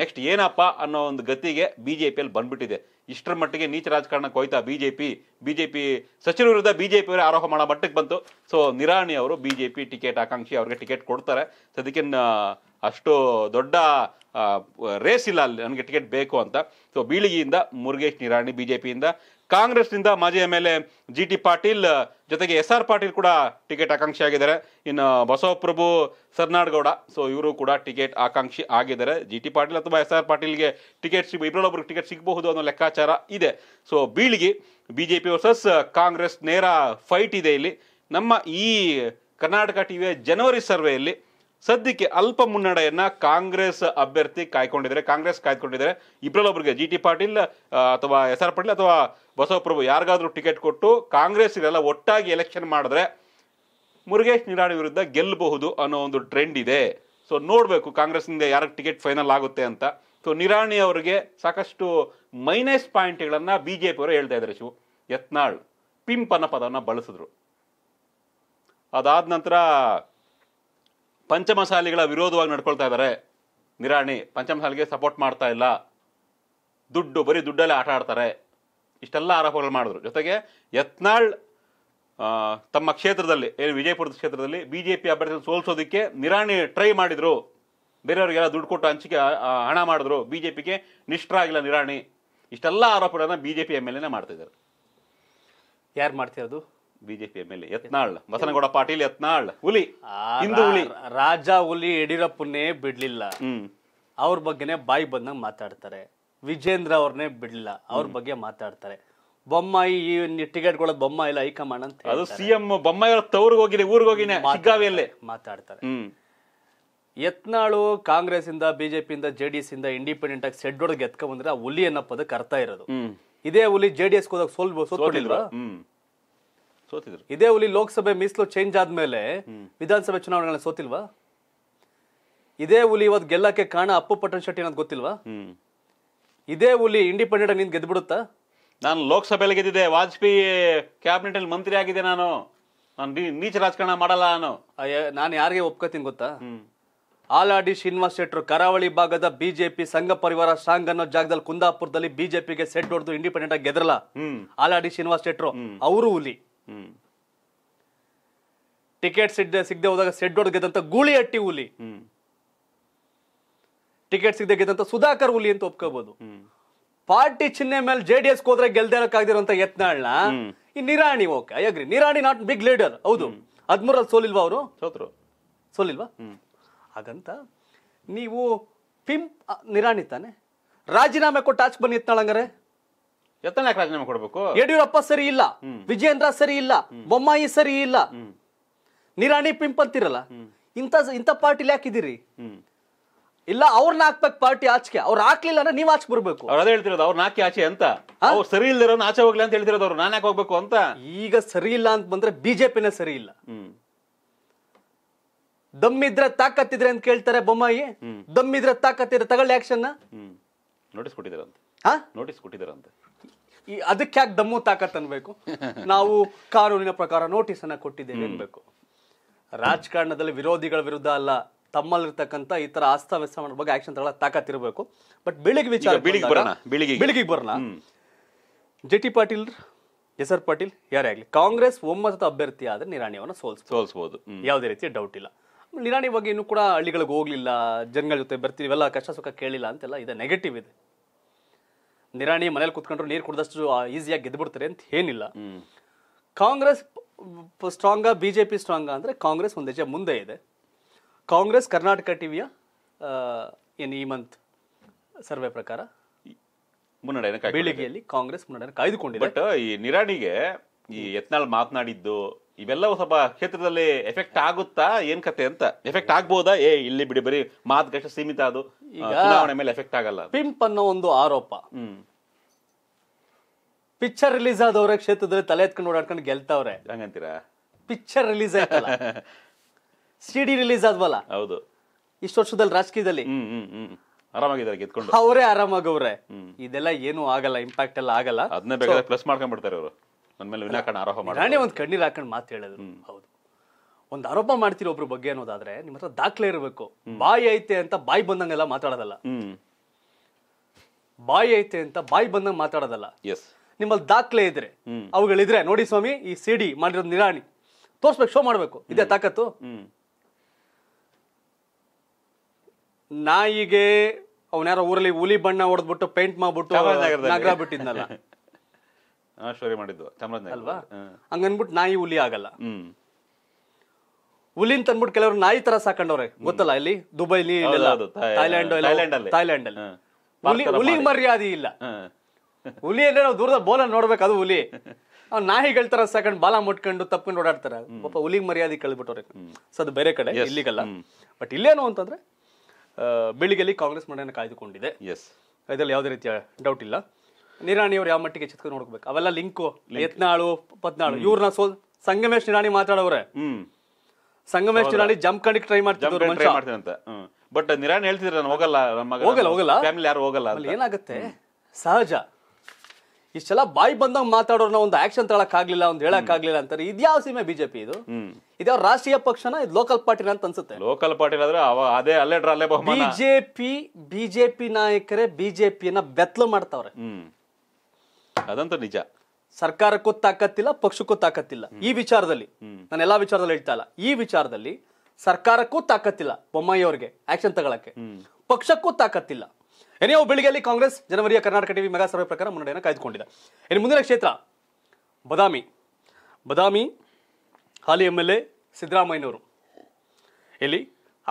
ನೆಕ್ಸ್ಟ್ ಏನಪ್ಪ ಅನ್ನೋ ಒಂದು ಗತಿಗೆ ಬಿ ಜೆ ಪಿಯಲ್ಲಿ ಬಂದ್ಬಿಟ್ಟಿದೆ ಇಷ್ಟರ ಮಟ್ಟಿಗೆ ನೀಚ ರಾಜಕಾರಣ ಕೊಯ್ತಾ B J P B J P ಸಚಿವರ ವಿರುದ್ಧ ಬಿ ಜೆ ಪಿಯವರೇ ಆರೋಪ ಮಾಡೋ ಮಟ್ಟಕ್ಕೆ ಬಂತು ಸೊ ನಿರಾಣಿ ಅವರು ಬಿ ಜೆ ಪಿ ಟಿಕೆಟ್ ಆಕಾಂಕ್ಷಿ ಅವ್ರಿಗೆ ಟಿಕೆಟ್ ಕೊಡ್ತಾರೆ ಅದಕ್ಕೆ ಅಷ್ಟು ದೊಡ್ಡ ರೇಸ್ ಇಲ್ಲ ಅಲ್ಲಿ ನನಗೆ ಟಿಕೆಟ್ ಬೇಕು ಅಂತ ಸೊ ಬೀಳಿಗೆಯಿಂದ ಮುರುಗೇಶ್ ನಿರಾಣಿ ಬಿ ಜೆ ಪಿಯಿಂದ ಕಾಂಗ್ರೆಸ್ನಿಂದ ಮಾಜಿ M L A G T Patil ಜೊತೆಗೆ ಎಸ್ ಆರ್ ಪಾಟೀಲ್ ಕೂಡ ಟಿಕೆಟ್ ಆಕಾಂಕ್ಷಿ ಆಗಿದ್ದಾರೆ ಇನ್ನು ಬಸವಪ್ರಭು ಸರ್ನಾಡ್ಗೌಡ ಸೊ ಇವರು ಕೂಡ ಟಿಕೆಟ್ ಆಕಾಂಕ್ಷಿ ಆಗಿದ್ದಾರೆ ಜಿ ಟಿ ಪಾಟೀಲ್ ಅಥವಾ ಎಸ್ ಆರ್ ಪಾಟೀಲ್ಗೆ ಟಿಕೆಟ್ ಸಿಗ್ ಇಬ್ಬರೊಬ್ಬರಿಗೆ ಟಿಕೆಟ್ ಸಿಗಬಹುದು ಅನ್ನೋ ಲೆಕ್ಕಾಚಾರ ಇದೆ so Bilagi B J P versus Congress ನೇರ ಫೈಟ್ ಇದೆ ಇಲ್ಲಿ ನಮ್ಮ ಈ ಕರ್ನಾಟಕ ಟಿವಿಯ ಜನವರಿ ಸರ್ವೆಯಲ್ಲಿ ಸದ್ಯಕ್ಕೆ ಅಲ್ಪ ಮುನ್ನಡೆಯನ್ನ ಕಾಂಗ್ರೆಸ್ ಅಭ್ಯರ್ಥಿ ಕಾಯ್ಕೊಂಡಿದ್ದಾರೆ ಕಾಂಗ್ರೆಸ್ ಕಾಯ್ದುಕೊಂಡಿದ್ದಾರೆ ಇಬ್ಬರಲ್ಲೊಬ್ಬರಿಗೆ ಜಿ ಟಿ ಪಾಟೀಲ್ ಅಥವಾ ಎಸ್ ಆರ್ ಪಾಟೀಲ್ ಅಥವಾ ಬಸವಪ್ರಭು ಯಾರಿಗಾದ್ರೂ ಟಿಕೆಟ್ ಕೊಟ್ಟು ಕಾಂಗ್ರೆಸ್ಗೆಲ್ಲ ಒಟ್ಟಾಗಿ ಎಲೆಕ್ಷನ್ ಮಾಡಿದ್ರೆ ಮುರುಗೇಶ್ ನಿರಾಣಿ ವಿರುದ್ಧ ಗೆಲ್ಲಬಹುದು ಅನ್ನೋ ಒಂದು ಟ್ರೆಂಡ್ ಇದೆ ಸೊ ನೋಡಬೇಕು ಕಾಂಗ್ರೆಸ್ನಿಂದ ಯಾರಿಗೆ ಟಿಕೆಟ್ ಫೈನಲ್ ಆಗುತ್ತೆ ಅಂತ ಸೊ ನಿರಾಣಿ ಅವರಿಗೆ ಸಾಕಷ್ಟು ಮೈನಸ್ ಪಾಯಿಂಟ್ಗಳನ್ನು ಬಿ ಜೆ ಪಿಯವರು ಹೇಳ್ತಾ ಇದ್ದಾರೆ ಶಿವ ಯತ್ನಾಳ್ ಪಿಂಪ್ ಅನ್ನೋ ಪದವನ್ನು ಬಳಸಿದ್ರು ಅದಾದ ನಂತರ ಪಂಚಮಸಾಲಿಗಳ ವಿರೋಧವಾಗಿ ನಡ್ಕೊಳ್ತಾ ಇದ್ದಾರೆ ನಿರಾಣಿ ಪಂಚಮಸಾಲಿಗೆ ಸಪೋರ್ಟ್ ಮಾಡ್ತಾ ಇಲ್ಲ ದುಡ್ಡು ಬರೀ ದುಡ್ಡಲ್ಲೇ ಆಟ ಆಡ್ತಾರೆ ಇಷ್ಟೆಲ್ಲ ಆರೋಪಗಳು ಮಾಡಿದ್ರು ಜೊತೆಗೆ ಯತ್ನಾಳ್ ತಮ್ಮ ಕ್ಷೇತ್ರದಲ್ಲಿ ಏನು ವಿಜಯಪುರದ ಕ್ಷೇತ್ರದಲ್ಲಿ ಬಿ ಜೆ ಪಿ ಅಭ್ಯರ್ಥಿ ಸೋಲ್ಸೋದಕ್ಕೆ ನಿರಾಣಿ ಟ್ರೈ ಮಾಡಿದರು ಬೇರೆಯವ್ರಿಗೆಲ್ಲ ದುಡ್ಡು ಕೊಟ್ಟು ಹಂಚಿಕೆ ಹಣ ಮಾಡಿದ್ರು ಬಿ ಜೆ ಪಿಗೆ ನಿಷ್ಠ ಆಗಿಲ್ಲ ನಿರಾಣಿ ಇಷ್ಟೆಲ್ಲ ಆರೋಪಗಳನ್ನು B J P M L ಎನೇ ಮಾಡ್ತಿದ್ದಾರೆ ಯಾರು ಮಾಡ್ತಿರೋದು BJP M L Yatnal Basanagouda Patil Yatnal ಹುಲಿ ಹಿಂದೂ ಹುಲಿ ರಾಜ ಹುಲಿ ಯಡಿಯೂರಪ್ಪನೇ ಬಿಡ್ಲಿಲ್ಲ ಅವ್ರ ಬಗ್ಗೆನೇ ಬಾಯಿ ಬಂದಂಗೆ ಮಾತಾಡ್ತಾರೆ ವಿಜೇಂದ್ರ ಅವ್ರನ್ನೇ ಬಿಡ್ಲಿಲ್ಲ ಅವ್ರ ಬಗ್ಗೆ ಮಾತಾಡ್ತಾರೆ ಬೊಮ್ಮಾಯಿ ಈ ಟಿಕೆಟ್ ಕೊಡೋದು ಬೊಮ್ಮ ಇಲ್ಲ ಹೈಕಮಾಂಡ್ ಅಂತ ಅದು ಸಿಎಂ ಬೊಮ್ಮಾಯಿ ತವ್ರಿಗೆ ಹೋಗಿದೆ ಊರಿಗೆ ಹೋಗಿನಿ ಶಿಗ್ಗಾವಿಯಲ್ಲೇ ಮಾತಾಡ್ತಾರೆ ಯತ್ನಾಳು ಕಾಂಗ್ರೆಸ್ ಇಂದ ಬಿಜೆಪಿಯಿಂದ ಜೆ ಡಿ ಎಸ್ ಇಂದ ಇಂಡಿಪೆಂಡೆಂಟ್ ಆಗಿ ಸೆಡ್ ಒಳಗೆ ಎತ್ಕೊಂಡ್ಬಂದ್ರೆ ಆ ಹುಲಿ ಅನ್ನೋ ಪದಕ್ಕೆ ಅರ್ಥ ಇರೋದು ಇದೇ ಹುಲಿ ಜೆ ಡಿ ಎಸ್ ಹೋದಾಗ ಸೋಲ್ ಸೋತಿದ್ರು ಇದೇ ಹುಲಿ ಲೋಕಸಭೆ ಮೀಸಲು ಚೇಂಜ್ ಆದ್ಮೇಲೆ ವಿಧಾನಸಭೆ ಚುನಾವಣೆಗಳನ್ನ ಸೋತಿಲ್ವಾ ಇದೇ ಹುಲಿ ಇವತ್ತು ಗೆಲ್ಲಕ್ಕೆ ಕಾರಣ ಅಪ್ಪು ಪಟ್ಟಣ್ ಶೆಟ್ಟಿ ಅನ್ನೋದು ಗೊತ್ತಿಲ್ವಾ ಇದೇ ಹುಲಿ ಇಂಡಿಪೆಂಡೆಂಟ್ ಆಗಿ ನಿಂತು ಗೆದ್ಬಿಡುತ್ತಾ ನಾನು ಲೋಕಸಭೆಯಲ್ಲಿ ಗೆದ್ದಿದೆ ವಾಜಪೇಯಿ ಕ್ಯಾಬಿನೆಟ್ ಅಲ್ಲಿ ಮಂತ್ರಿ ಆಗಿದೆ ನಾನು ನಾನು ನೀಚ ರಾಜಕಾರಣ ಮಾಡಲ್ಲ ನಾನು ನಾನು ಯಾರಿಗೆ ಒಪ್ಕೋತೀನಿ ಗೊತ್ತಾ ಆಲಾಡಿ ಶ್ರೀನಿವಾಸ್ ಶೆಟ್ಟರು ಕರಾವಳಿ ಭಾಗದ ಬಿಜೆಪಿ ಸಂಘ ಪರಿವಾರ ಸಾಂಗ್ ಅನ್ನೋ ಜಾಗದಲ್ಲಿ ಕುಂದಾಪುರದಲ್ಲಿ ಬಿಜೆಪಿಗೆ ಸೆಟ್ ಹೊಡೆದು ಇಂಡಿಪೆಂಡೆಂಟ್ ಆಗಿ ಗೆದ್ರಲ್ಲ ಆಲಾಡಿ ಶ್ರೀನಿವಾಸ್ ಶೆಟ್ರು ಅವರು ಹುಲಿ ಹ್ಮ್ ಟಿಕೆಟ್ ಸಿಗ್ದೆ ಸಿಗ್ದೆ ಆದಾಗ ಸೆಟ್ ಒಡ್ಗೆದಂತ ಗೂಳಿ ಅಟ್ಟಿ ಉಲಿ ಟಿಕೆಟ್ ಸಿಗ್ದೆ ಗೆದಂತ ಸುದಾಕರು ಉಲಿ ಅಂತ ಒಪ್ಕಬಹುದು ಹ್ಮ್ ಪಾರ್ಟಿ ಚಿನ್ನೆ ಮೇಲೆ ಜೆಡಿಎಸ್ ಕೊದ್ರ ಗೆಲ್ದೆರಕಾಗಿದೆ ಅಂತ ಎತ್ನಾಳ್ನಾ ಈ ನಿರಾಣಿ ಓಕೆ ಅಯ್ಯಗ್ರಿ ನಿರಾಣಿ ನಾಟ್ ಬಿಗ್ ಲೀಡರ್ ಹೌದು 13 ರ ಸೋಲಿಲ್ವಾ ಅವರು ಸೌತ್ರ ಸೋಲಿಲ್ವಾ ಹ್ಮ್ ಹಾಗಂತ ನೀವು ಫಿಂ ನಿರಾಣಿ ತಾನೆ ರಾಜಿನಾಮೆ ಕೊಟ್ಟಾಚ್ ಬನಿತ್ನಾಳ್ಂಗರೆ ಎತ್ತನ ಯಾಕೆ ರಾಜೀನಾಮೆ ಕೊಡಬೇಕು ಯಡಿಯೂರಪ್ಪ ಸರಿ ಇಲ್ಲ ವಿಜಯೇಂದ್ರ ಸರಿ ಇಲ್ಲ ಬೊಮ್ಮಾಯಿ ಸರಿ ಇಲ್ಲ ನಿರಾಣಿ ಪಿಂಪಂತಿರಲ್ಲ ಇಂತ ಇಂಥ ಪಾರ್ಟಿಲಿ ಹಾಕಿದಿರಿ ಇಲ್ಲ ಅವ್ರನ್ನ ಹಾಕ್ಬೇಕು ಪಾರ್ಟಿ ಆಚೆಗೆ ಅವ್ರು ಹಾಕ್ಲಿಲ್ಲ ಅಂದ್ರೆ ನೀವ್ ಆಚೆ ಬರ್ಬೇಕು ಅವ್ರು ಅದೇ ಹೇಳ್ತಿರೋದು ಅವ್ರನ್ನ ಹಾಕಿ ಆಚೆ ಅಂತ ಅವ್ರು ಸರಿ ಇಲ್ದಿರೋನ್ ಆಚೆ ಹೋಗ್ಲಿ ಅಂತ ಹೇಳ್ತಿರೋದು ಅವ್ರು ನಾನು ಯಾಕೆ ಹೋಗ್ಬೇಕು ಅಂತ ಈಗ ಸರಿ ಇಲ್ಲ ಅಂತ ಬಂದ್ರೆ ಬಿಜೆಪಿನೇ ಸರಿ ಇಲ್ಲ ದಮ್ಮಿದ್ರೆ ತಾಕತ್ತಿದ್ರೆ ಅಂತ ಕೇಳ್ತಾರೆ ಬೊಮ್ಮಾಯಿ ಇದ್ರೆ ತಾಕತ್ತಿದ್ರೆ ತಗೊಳ್ಳಿ ಆಕ್ಷನ್ ನೋಟಿಸ್ ಕೊಟ್ಟಿದಾರಂತೆ ನೋಟಿಸ್ ಕೊಟ್ಟಿದಾರಂತೆ ಈ ಅದಕ್ಕೆ ಯಾಕೆ ದಮ್ಮು ತಾಕತ್ ಅನ್ಬೇಕು ನಾವು ಕಾನೂನಿನ ಪ್ರಕಾರ ನೋಟಿಸ್ ಅನ್ನ ಕೊಟ್ಟಿದ್ದೇವೆ ಅನ್ಬೇಕು ರಾಜಕಾರಣದಲ್ಲಿ ವಿರೋಧಿಗಳ ವಿರುದ್ಧ ಅಲ್ಲ ತಮ್ಮಲ್ಲಿರ್ತಕ್ಕಂಥ ಈ ತರ ಆಸ್ತಾವ್ಯಸ್ತ ಬಗ್ಗೆ ಆಕ್ಷನ್ ತಗೊಳ್ಳೋ ತಾಕತ್ ಇರಬೇಕು ಬಟ್ ಬೆಳಿಗ್ಗೆ ವಿಚಾರ ಬೆಳಿಗ್ಗೆ ಬರೋಣ ಬೆಳಿಗ್ಗೆ J T Patil S R Patil ಯಾರೇ ಆಗಲಿ ಕಾಂಗ್ರೆಸ್ ಒಮ್ಮತದ ಅಭ್ಯರ್ಥಿ ಆದ್ರೆ ನಿರಾಣಿಯವನ್ನ ಸೋಲ್ಸ್ ಸೋಲ್ಸ್ಬೋದು ಯಾವುದೇ ರೀತಿಯ ಡೌಟ್ ಇಲ್ಲ ನಿರಾಣಿ ಬಗ್ಗೆ ಇನ್ನೂ ಕೂಡ ಹಳ್ಳಿಗಳಿಗೆ ಹೋಗ್ಲಿಲ್ಲ ಜನಗಳ ಜೊತೆ ಬರ್ತೀವಿ ಇವೆಲ್ಲ ಕಷ್ಟ ಸುಖ ಕೇಳಿಲ್ಲ ಅಂತೆಲ್ಲ ಇದೆ ನೆಗೆಟಿವ್ ಇದೆ ನಿರಾಣಿ ಮನೇಲಿ ಕುತ್ಕೊಂಡ್ರು ನೀರು ಕುಡಿದಷ್ಟು ಈಸಿಯಾಗಿ ಬಿಡ್ತಾರೆ ಅಂತ ಏನಿಲ್ಲ Congress strong B J P strong ಅಂದರೆ ಕಾಂಗ್ರೆಸ್ ಒಂದು ಹೆಜ್ಜೆ ಮುಂದೆ ಇದೆ ಕಾಂಗ್ರೆಸ್ ಕರ್ನಾಟಕ ಟಿವಿಯ ಏನು ಈ ಮಂತ್ ಸರ್ವೆ ಪ್ರಕಾರ ಕೈ ಬೆಳಿಗ್ಗೆಯಲ್ಲಿ ಕಾಂಗ್ರೆಸ್ ಮುನ್ನಡೆಯನ್ನು ಕಾಯ್ದುಕೊಂಡಿದೆ ಬಟ್ ಈ ನಿರಾಣಿಗೆ ಈ ಯತ್ನಾಳ್ ಮಾತನಾಡಿದ್ದು ಇವೆಲ್ಲವೂ ಸ್ವಲ್ಪ ಕ್ಷೇತ್ರದಲ್ಲಿ ಎಫೆಕ್ಟ್ ಆಗುತ್ತಾ ಏನ್ ಕತೆ ಅಂತ ಎಫೆಕ್ಟ್ ಆಗ್ಬೋದಾ ಏ ಇಲ್ಲಿ ಬಿಡಿ ಬರೀ ಮಾತುಕಷ್ಟ ಸೀಮಿತ ಅದು ಚುನಾವಣೆ ಮೇಲೆ ಎಫೆಕ್ಟ್ ಆಗಲ್ಲ ಪಿಂಪ್ ಅನ್ನೋ ಒಂದು ಆರೋಪ ಪಿಕ್ಚರ್ ರಿಲೀಸ್ ಆದವ್ರೆ ಕ್ಷೇತ್ರದಲ್ಲಿ ತಲೆ ಎತ್ಕೊಂಡು ಓಡಾಡ್ಕೊಂಡು ಗೆಲ್ತಾವ್ರೆ ಹಂಗಂತೀರಾ ಪಿಕ್ಚರ್ ರಿಲೀಸ್ ಆಯ್ತಲ್ಲ ಸಿಡಿ ರಿಲೀಸ್ ಆದ್ವಲ್ಲ ಹೌದು ಇಷ್ಟು ವರ್ಷದಲ್ಲಿ ರಾಜಕೀಯದಲ್ಲಿ ಆರಾಮಾಗಿದ್ದಾರೆ ಗೆದ್ಕೊಂಡು ಅವರೇ ಆರಾಮಾಗವ್ರೆ ಇದೆಲ್ಲ ಏನು ಆಗಲ್ಲ ಇಂಪ್ಯಾಕ್ಟ್ ಎಲ್ಲ ಆಗಲ್ಲ ಅದನ್ನೇ ಬೇಕಾದ್ರೆ ಪ್ಲಸ್ ಮಾಡ್ಕೊಂಡ್ಬಿಡ್ತಾರೆ ಅವರು ನನ್ನ ಮೇಲೆ ವಿನಾಕಾರಣ ಆರೋಪ ಮಾಡಿ ಒಂದು ಕಣ್ಣೀರ್ ಹಾಕೊಂಡು ಮಾತು ಹೇಳಿದ್ರು ಹೌದು ಒಂದು ಆರೋಪ ಮಾಡ್ತೀರಿ ಒಬ್ರು ಬಗ್ಗೆ ಅನ್ನೋದಾದ್ರೆ ನಿಮ್ಮ ಹತ್ರ ದಾಖಲೆ ಇರಬೇಕು ಬಾಯಿ ಐತೆ ಅಂತ ಬಾಯಿ ಬಂದಂಗೆಲ್ಲ ಮಾತಾಡೋದಲ್ಲ ಬಾಯಿ ಐತೆ ಅಂತ ಬಾಯಿ ಬಂದಂಗೆ ಮಾತಾಡೋದಲ್ಲ ಎಸ್ ನಿಮ್ಮಲ್ಲಿ ದಾಖಲೆ ಇದ್ರೆ ಅವುಗಳಿದ್ರೆ ನೋಡಿ ಸ್ವಾಮಿ ಈ ಸಿಡಿ ಮಾಡಿರೋದು ನಿರಾಣಿ ತೋರ್ಸ್ಬೇಕು ಶೋ ಮಾಡ್ಬೇಕು ಇದೆ ತಾಕತ್ತು ನಾಯಿಗೆ ಅವನ್ಯಾರ ಊರಲ್ಲಿ ಹುಲಿ ಬಣ್ಣ ಹೊಡೆದ್ಬಿಟ್ಟು ಪೇಂಟ್ ಮಾಡ್ಬಿಟ್ಟು ಬಿಟ್ಟಿದ್ನಲ್ಲ ಶೋರಿ ಮಾಡಿದ್ದು ಚಾಮರಾಜನಗರ ಅಲ್ವಾ ಹಂಗನ್ಬಿಟ್ಟು ನಾಯಿ ಹುಲಿ ಆಗಲ್ಲ ಹುಲಿನ್ ತಂದ್ಬಿಟ್ಟು ಕೆಲವರು ನಾಯಿ ತರ ಸಾಕೊಂಡವ್ರೆ ಗೊತ್ತಲ್ಲ ಇಲ್ಲಿ ದುಬೈಲಿ ಇಲ್ಲೆಲ್ಲ ಥಾಯ್ಲ್ಯಾಂಡ್ ಅಲ್ಲಿ. ಹುಲಿ ಮರ್ಯಾದಿ ಮರ್ಯಾದೆ ಇಲ್ಲ ಹುಲಿ ಅಂದ್ರೆ ನಾವು ದೂರದ ಬೋಲ ನೋಡ್ಬೇಕು ಅದು ಹುಲಿ ಅವ್ನ ನಾಯಿಗಳ ತರ ಸಾಕೊಂಡು ಬಾಲ ಮುಟ್ಕೊಂಡು ತಪ್ಕೊಂಡು ಓಡಾಡ್ತಾರೆ ಪಾಪ ಹುಲಿ ಮರ್ಯಾದಿ ಕೇಳ್ಬಿಟ್ಟವ್ರೆ ಸೊ ಅದು ಬೇರೆ ಕಡೆ ಇಲ್ಲಿಗಲ್ಲ ಬಟ್ ಇಲ್ಲೇನು ಅಂತಂದ್ರೆ ಬೆಳಿಗ್ಗೆ ಕಾಂಗ್ರೆಸ್ ಮಂಡಳಿಯನ್ನು ಕಾಯ್ದುಕೊಂಡಿದೆ ಎಸ್ ಯಾವುದೇ ರೀತಿಯ ಡೌಟ್ ಇಲ್ಲ ನಿರಾಣಿ ಅವ್ರು ಯಾವ ಮಟ್ಟಿಗೆ ಚಿತ್ರ ನೋಡ್ಬೇಕು ಅವೆಲ್ಲ ಲಿಂಕು ಯತ್ನಾಳು ಪದ್ನಾಳು ಇವ್ರನ್ನ ಸೋಲ್ ಸಂಗಮೇಶ್ ನಿರಾಣಿ ಮಾತಾಡೋರೆ ಸಂಗಮೇಶ್ ನಿರಾಣಿ ಜಂಪ್ ಕಂಡಿಗೆ ಟ್ರೈ ಮಾಡ್ತಿದ್ರು ಬಟ್ ನಿರಾಣಿ ಹೇಳ್ತಿದ್ರೆ ನಾನು ಹೋಗಲ್ಲ ನಮ್ಮ ಹೋಗಲ್ಲ ಹೋಗಲ್ಲ ಫ್ಯಾಮಿಲಿ ಯಾರು ಹೋಗಲ್ಲ ಅಲ್ಲಿ ಏನಾಗುತ್ತೆ ಸಹಜ ಇಷ್ಟೆಲ್ಲ ಬಾಯಿ ಬಂದಂಗ್ ಮಾತಾಡೋರ್ನ ಒಂದು ಆಕ್ಷನ್ ತಳಕ್ ಆಗ್ಲಿಲ್ಲ ಒಂದು ಹೇಳಕ್ ಆಗ್ಲಿಲ್ಲ ಅಂತಾರೆ ಇದ್ಯಾವ ಸೀಮೆ ಬಿಜೆಪಿ ಇದು ಇದ್ಯಾವ ರಾಷ್ಟ್ರೀಯ ಪಕ್ಷನ ಇದು ಲೋಕಲ್ ಪಾರ್ಟಿನ ಅಂತ ಅನ್ಸುತ್ತೆ ಲೋಕಲ್ ಪಾರ್ಟಿ ಆದ್ರೆ ಅದೇ ಅಲ್ಲೇ ಬಿಜೆಪಿ ಬಿಜೆಪಿ ನಾಯಕರೇ ಬಿಜೆಪಿಯನ್ನ ಬೆತ್ತಲು ಮಾಡ್ತಾವ್ರೆ ಅದಂತ ನಿಜ ಸರ್ಕಾರಕ್ಕೂ ತಾಕತ್ತಿಲ್ಲ ಪಕ್ಷಕ್ಕೂ ತಾಕತ್ತಿಲ್ಲ ಈ ವಿಚಾರದಲ್ಲಿ ನಾನು ಎಲ್ಲಾ ವಿಚಾರದಲ್ಲಿ ಹೇಳ್ತಾ ಇಲ್ಲ ಈ ವಿಚಾರದಲ್ಲಿ ಸರ್ಕಾರಕ್ಕೂ ತಾಕತ್ತಿಲ್ಲ ಬೊಮ್ಮಾಯಿ ಅವ್ರಿಗೆ ಆಕ್ಷನ್ ತಗೊಳಕ್ಕೆ ಪಕ್ಷಕ್ಕೂ ತಾಕತ್ತಿಲ್ಲ ಏನೇ ಬೆಳಿಗ್ಗೆಯಲ್ಲಿ ಕಾಂಗ್ರೆಸ್ ಜನವರಿಯ ಕರ್ನಾಟಕ ಟಿವಿ ಮೆಗಾ ಸರ್ವೆ ಪ್ರಕಾರ ಮುನ್ನಡೆಯನ್ನು ಕಾಯ್ದುಕೊಂಡಿದೆ ಇನ್ನು ಮುಂದಿನ ಕ್ಷೇತ್ರ ಬದಾಮಿ ಬದಾಮಿ ಹಾಲಿ ಎಂ ಎಲ್ ಎ ಸಿದ್ದರಾಮಯ್ಯನವರು ಇಲ್ಲಿ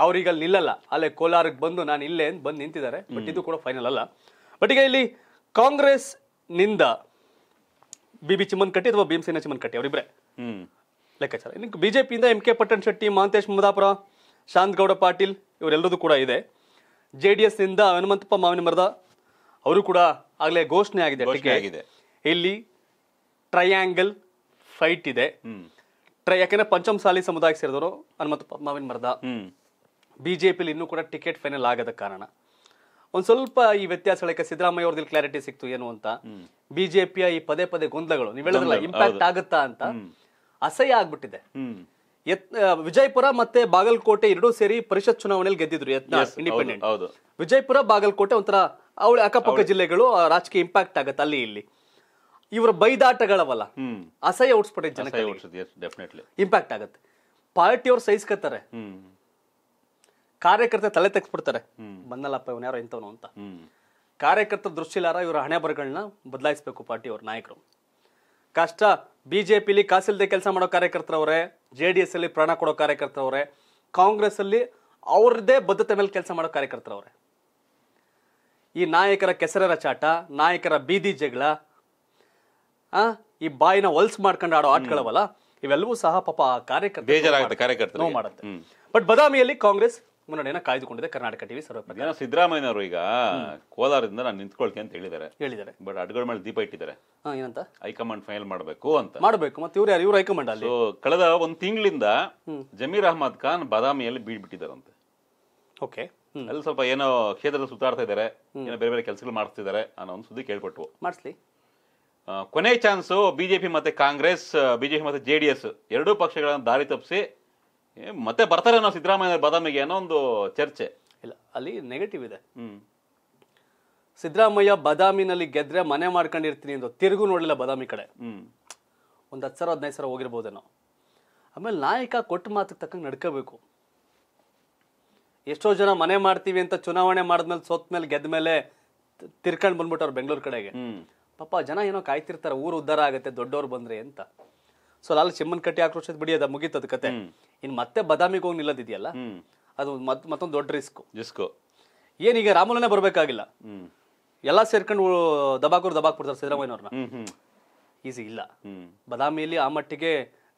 ಅಲ್ಲಿ ನಿಲ್ಲಲ್ಲ ಅಲ್ಲೇ ಕೋಲಾರಕ್ಕೆ ಬಂದು ನಾನು ಇಲ್ಲೇ ಅಂತ ಬಂದು ನಿಂತಿದ್ದಾರೆ ಬಟ್ ಇದು ಕೂಡ ಫೈನಲ್ ಅಲ್ಲ ಬಟ್ ಈಗ ಇಲ್ಲಿ ಕಾಂಗ್ರೆಸ್ ನಿಂದ ಬಿ ಬಿ ಕಟ್ಟಿ ಅಥವಾ ಭೀಮಸೇನ ಕಟ್ಟಿ ಅವರಿಬ್ಬರೇ ಲೆಕ್ಕಾಚಾರ ಇನ್ನು ಬಿಜೆಪಿಯಿಂದ ಎಂ ಕೆ ಪಟ್ಟಣ್ ಶೆಟ್ಟಿ ಮಹಾಂತೇಶ್ ಮುದಾಪುರ ಗೌಡ ಪಾಟೀಲ್ ಇವರೆಲ್ಲರದು ಕೂಡ ಇದೆ ಜೆ ಡಿ ನಿಂದ ಹನುಮಂತಪ್ಪ ಮಾವಿನ ಮರದ ಅವರು ಕೂಡ ಆಗಲೇ ಘೋಷಣೆ ಆಗಿದೆ ಇಲ್ಲಿ ಟ್ರೈಯಾಂಗಲ್ ಫೈಟ್ ಇದೆ ಟ್ರೈ ಯಾಕೆಂದ್ರೆ ಪಂಚಮಸಾಲಿ ಸಮುದಾಯಕ್ಕೆ ಸೇರಿದವರು ಹನುಮಂತಪ್ಪ ಮಾವಿನ ಮರದ ಬಿಜೆಪಿಲಿ ಇನ್ನೂ ಕೂಡ ಟಿಕೆಟ್ ಫೈನಲ್ ಆಗದ ಕಾರಣ ಒಂದ್ ಸ್ವಲ್ಪ ಈ ವ್ಯತ್ಯಾಸಗಳಕ್ಕೆ ಸಿದ್ದರಾಮಯ್ಯ ಅವ್ರದ್ದು ಕ್ಲಾರಿಟಿ ಸಿಕ್ತು ಏನು ಅಂತ ಬಿಜೆಪಿಯ ಈ ಪದೇ ಪದೇ ಗೊಂದಲಗಳು ನೀವು ಹೇಳಿದ್ರಲ್ಲ ಇಂಪ್ಯಾಕ್ಟ್ ಆಗುತ್ತಾ ಅಂತ ಅಸಹ್ಯ ಆಗ್ಬಿಟ್ಟಿದೆ ವಿಜಯಪುರ ಮತ್ತೆ ಬಾಗಲಕೋಟೆ ಎರಡೂ ಸೇರಿ ಪರಿಷತ್ ಚುನಾವಣೆಯಲ್ಲಿ ಗೆದ್ದಿದ್ರು ಯತ್ನ ಇಂಡಿಪೆಂಡೆಂಟ್ ವಿಜಯಪುರ ಬಾಗಲಕೋಟೆ ಒಂಥರ ಅವಳ ಅಕ್ಕಪಕ್ಕ ಜಿಲ್ಲೆಗಳು ರಾಜಕೀಯ ಇಂಪ್ಯಾಕ್ಟ್ ಆಗುತ್ತೆ ಅಲ್ಲಿ ಇಲ್ಲಿ ಇವರ ಬೈದಾಟಗಳವಲ್ಲ ಅಸಹ್ಯ ಓಡಿಸ್ಬಿಟ್ಟಿದೆ ಜನಕ್ಕೆ ಇಂಪ್ಯಾಕ್ಟ್ ಆಗತ್ತೆ ಪಾರ್ಟಿಯವ್ರು ಸಹಿಸ್ಕತ್ತಾರೆ ಕಾರ್ಯಕರ್ತ ತಲೆ ತೆಗೆಸ್ಬಿಡ್ತಾರೆ ಬಂದಲ್ಲಪ್ಪ ಇವನ ಯಾರೋ ಇಂಥವನು ಅಂತ ಕಾರ್ಯಕರ್ತರ ದೃಷ್ಟಿಲಾರ ಇವರ ಹಣೆ ಬರಗಳನ್ನ ಬದಲಾಯಿಸಬೇಕು ಪಾರ್ಟಿಯವ್ರ ನಾಯಕರು ಕಷ್ಟ ಬಿಜೆಪಿಲಿ ಕಾಸಿಲ್ದೆ ಕೆಲಸ ಮಾಡೋ ಕಾರ್ಯಕರ್ತರವರೇ ಜೆ ಡಿ ಎಸ್ ಅಲ್ಲಿ ಪ್ರಾಣ ಕೊಡೋ ಕಾರ್ಯಕರ್ತರವರೇ ಕಾಂಗ್ರೆಸ್ ಅಲ್ಲಿ ಅವ್ರದ್ದೇ ಬದ್ಧತೆ ಮೇಲೆ ಕೆಲಸ ಮಾಡೋ ಕಾರ್ಯಕರ್ತರವರೇ ಈ ನಾಯಕರ ಕೆಸರರ ಚಾಟ ನಾಯಕರ ಬೀದಿ ಜಗಳ ಈ ಬಾಯಿನ ಹೊಲ್ಸ್ ಮಾಡ್ಕೊಂಡು ಆಡೋ ಆಟಗಳವಲ್ಲ ಇವೆಲ್ಲವೂ ಸಹ ಪಾಪ ಕಾರ್ಯಕರ್ತ ಬೇಜಾರಾಗುತ್ತೆ ಕಾರ್ಯಕರ್ತ ಮಾಡುತ್ತೆ ಬಟ್ ಬದಾಮಿಯಲ್ಲಿ ಕಾಂಗ್ರೆಸ್ ಮುನ್ನಡೆಯನ್ನ ಕಾಯ್ದುಕೊಂಡಿದೆ ಕರ್ನಾಟಕ ಟಿವಿ ಸರ್ವಪ್ರಕಾರ ಸಿದ್ದರಾಮಯ್ಯನವರು ಈಗ ಕೋಲಾರದಿಂದ ನಾನು ನಿಂತ್ಕೊಳ್ಕೆ ಅಂತ ಹೇಳಿದ್ದಾರೆ ಹೇಳಿದ್ದಾರೆ ಬಟ್ ಅಡ್ಗಳ ಮೇಲೆ ದೀಪ ಇಟ್ಟಿದ್ದಾರೆ ಏನಂತ ಹೈಕಮಾಂಡ್ ಫೈನಲ್ ಮಾಡಬೇಕು ಅಂತ ಮಾಡಬೇಕು ಮತ್ತೆ ಇವ್ರು ಯಾರು ಇವ್ರು ಹೈಕಮಾಂಡ್ ಅಲ್ಲಿ ಕಳೆದ ಒಂದು ತಿಂಗಳಿಂದ ಜಮೀರ್ ಅಹಮದ್ ಖಾನ್ ಬಾದಾಮಿಯಲ್ಲಿ ಬೀಳ್ಬಿಟ್ಟಿದ್ದಾರಂತೆ ಓಕೆ ಅಲ್ಲಿ ಸ್ವಲ್ಪ ಏನೋ ಕ್ಷೇತ್ರದಲ್ಲಿ ಸುತ್ತಾಡ್ತಾ ಇದ್ದಾರೆ ಏನೋ ಬೇರೆ ಬೇರೆ ಕೆಲಸಗಳು ಮಾಡ್ತಿದ್ದಾರೆ ಅನ್ನೋ ಒಂದು ಸುದ್ದಿ ಕೇಳ್ಕೊಟ್ಟು ಮಾಡಿಸ್ಲಿ ಕೊನೆ ಚಾನ್ಸು ಬಿಜೆಪಿ ಮತ್ತೆ ಕಾಂಗ್ರೆಸ್ ಬಿಜೆಪಿ ಮತ್ತೆ ಎಸ್ ಎರಡೂ ಪಕ್ಷಗಳನ್ನು ದಾರಿ ತಪ್ಪಿಸಿ ಮತ್ತೆ ಬರ್ತಾರೆ ನಾವು ಸಿದ್ದರಾಮಯ್ಯ ಬಾದಾಮಿಗೆ ಏನೋ ಒಂದು ಚರ್ಚೆ ಇಲ್ಲ ಅಲ್ಲಿ ನೆಗೆಟಿವ್ ಇದೆ ಸಿದ್ದರಾಮಯ್ಯ ಬಾದಾಮಿನಲ್ಲಿ ಗೆದ್ರೆ ಮನೆ ಮಾಡ್ಕೊಂಡಿರ್ತೀನಿ ಅಂತ ತಿರುಗು ನೋಡಲಿಲ್ಲ ಬಾದಾಮಿ ಕಡೆ ಒಂದು ಹತ್ತು ಸಾವಿರ ಹದಿನೈದು ಸಾವಿರ ಹೋಗಿರ್ಬೋದೇನೋ ಆಮೇಲೆ ನಾಯಕ ಕೊಟ್ಟು ಮಾತಕ್ಕೆ ತಕ್ಕಂಗೆ ನಡ್ಕೋಬೇಕು ಎಷ್ಟೋ ಜನ ಮನೆ ಮಾಡ್ತೀವಿ ಅಂತ ಚುನಾವಣೆ ಮಾಡಿದ್ಮೇಲೆ ಸೋತ್ ಮೇಲೆ ಗೆದ್ದ ಮೇಲೆ ತಿರ್ಕೊಂಡು ಬಂದ್ಬಿಟ್ಟವ್ರು ಬೆಂಗಳೂರು ಕಡೆಗೆ ಪಾಪ ಜನ ಏನೋ ಕಾಯ್ತಿರ್ತಾರೆ ಊರು ಉದ್ದಾರ ಆಗುತ್ತೆ ದೊಡ್ಡವ್ರು ಬಂದ್ರೆ ಅಂತ ಸೊ ಲಾಲ್ ಚಿಮ್ಮನ್ ಕಟ್ಟಿ ಆಕ್ರೋಶದ ಬಿಡಿ ಅದ ಮುಗೀತದ ಕತೆ ಇನ್ನು ಮತ್ತೆ ಬದಾಮಿಗೆ ಹೋಗಿ ನಿಲ್ಲದಿದೆಯಲ್ಲ ಅದು ಮತ್ತೊಂದು ದೊಡ್ಡ ರಿಸ್ಕ್ ರಿಸ್ಕ್ ಈಗ ರಾಮುಲನೇ ಬರಬೇಕಾಗಿಲ್ಲ ಎಲ್ಲ ಸೇರ್ಕೊಂಡು ದಬಾಕೂರು ದಬಾಕ್ ಬಿಡ್ತಾರೆ ಸಿದ್ದರಾಮಯ್ಯವ್ರನ್ನ ಈಸಿ ಇಲ್ಲ ಬದಾಮಿಯಲ್ಲಿ ಆ ಮಟ್ಟಿಗೆ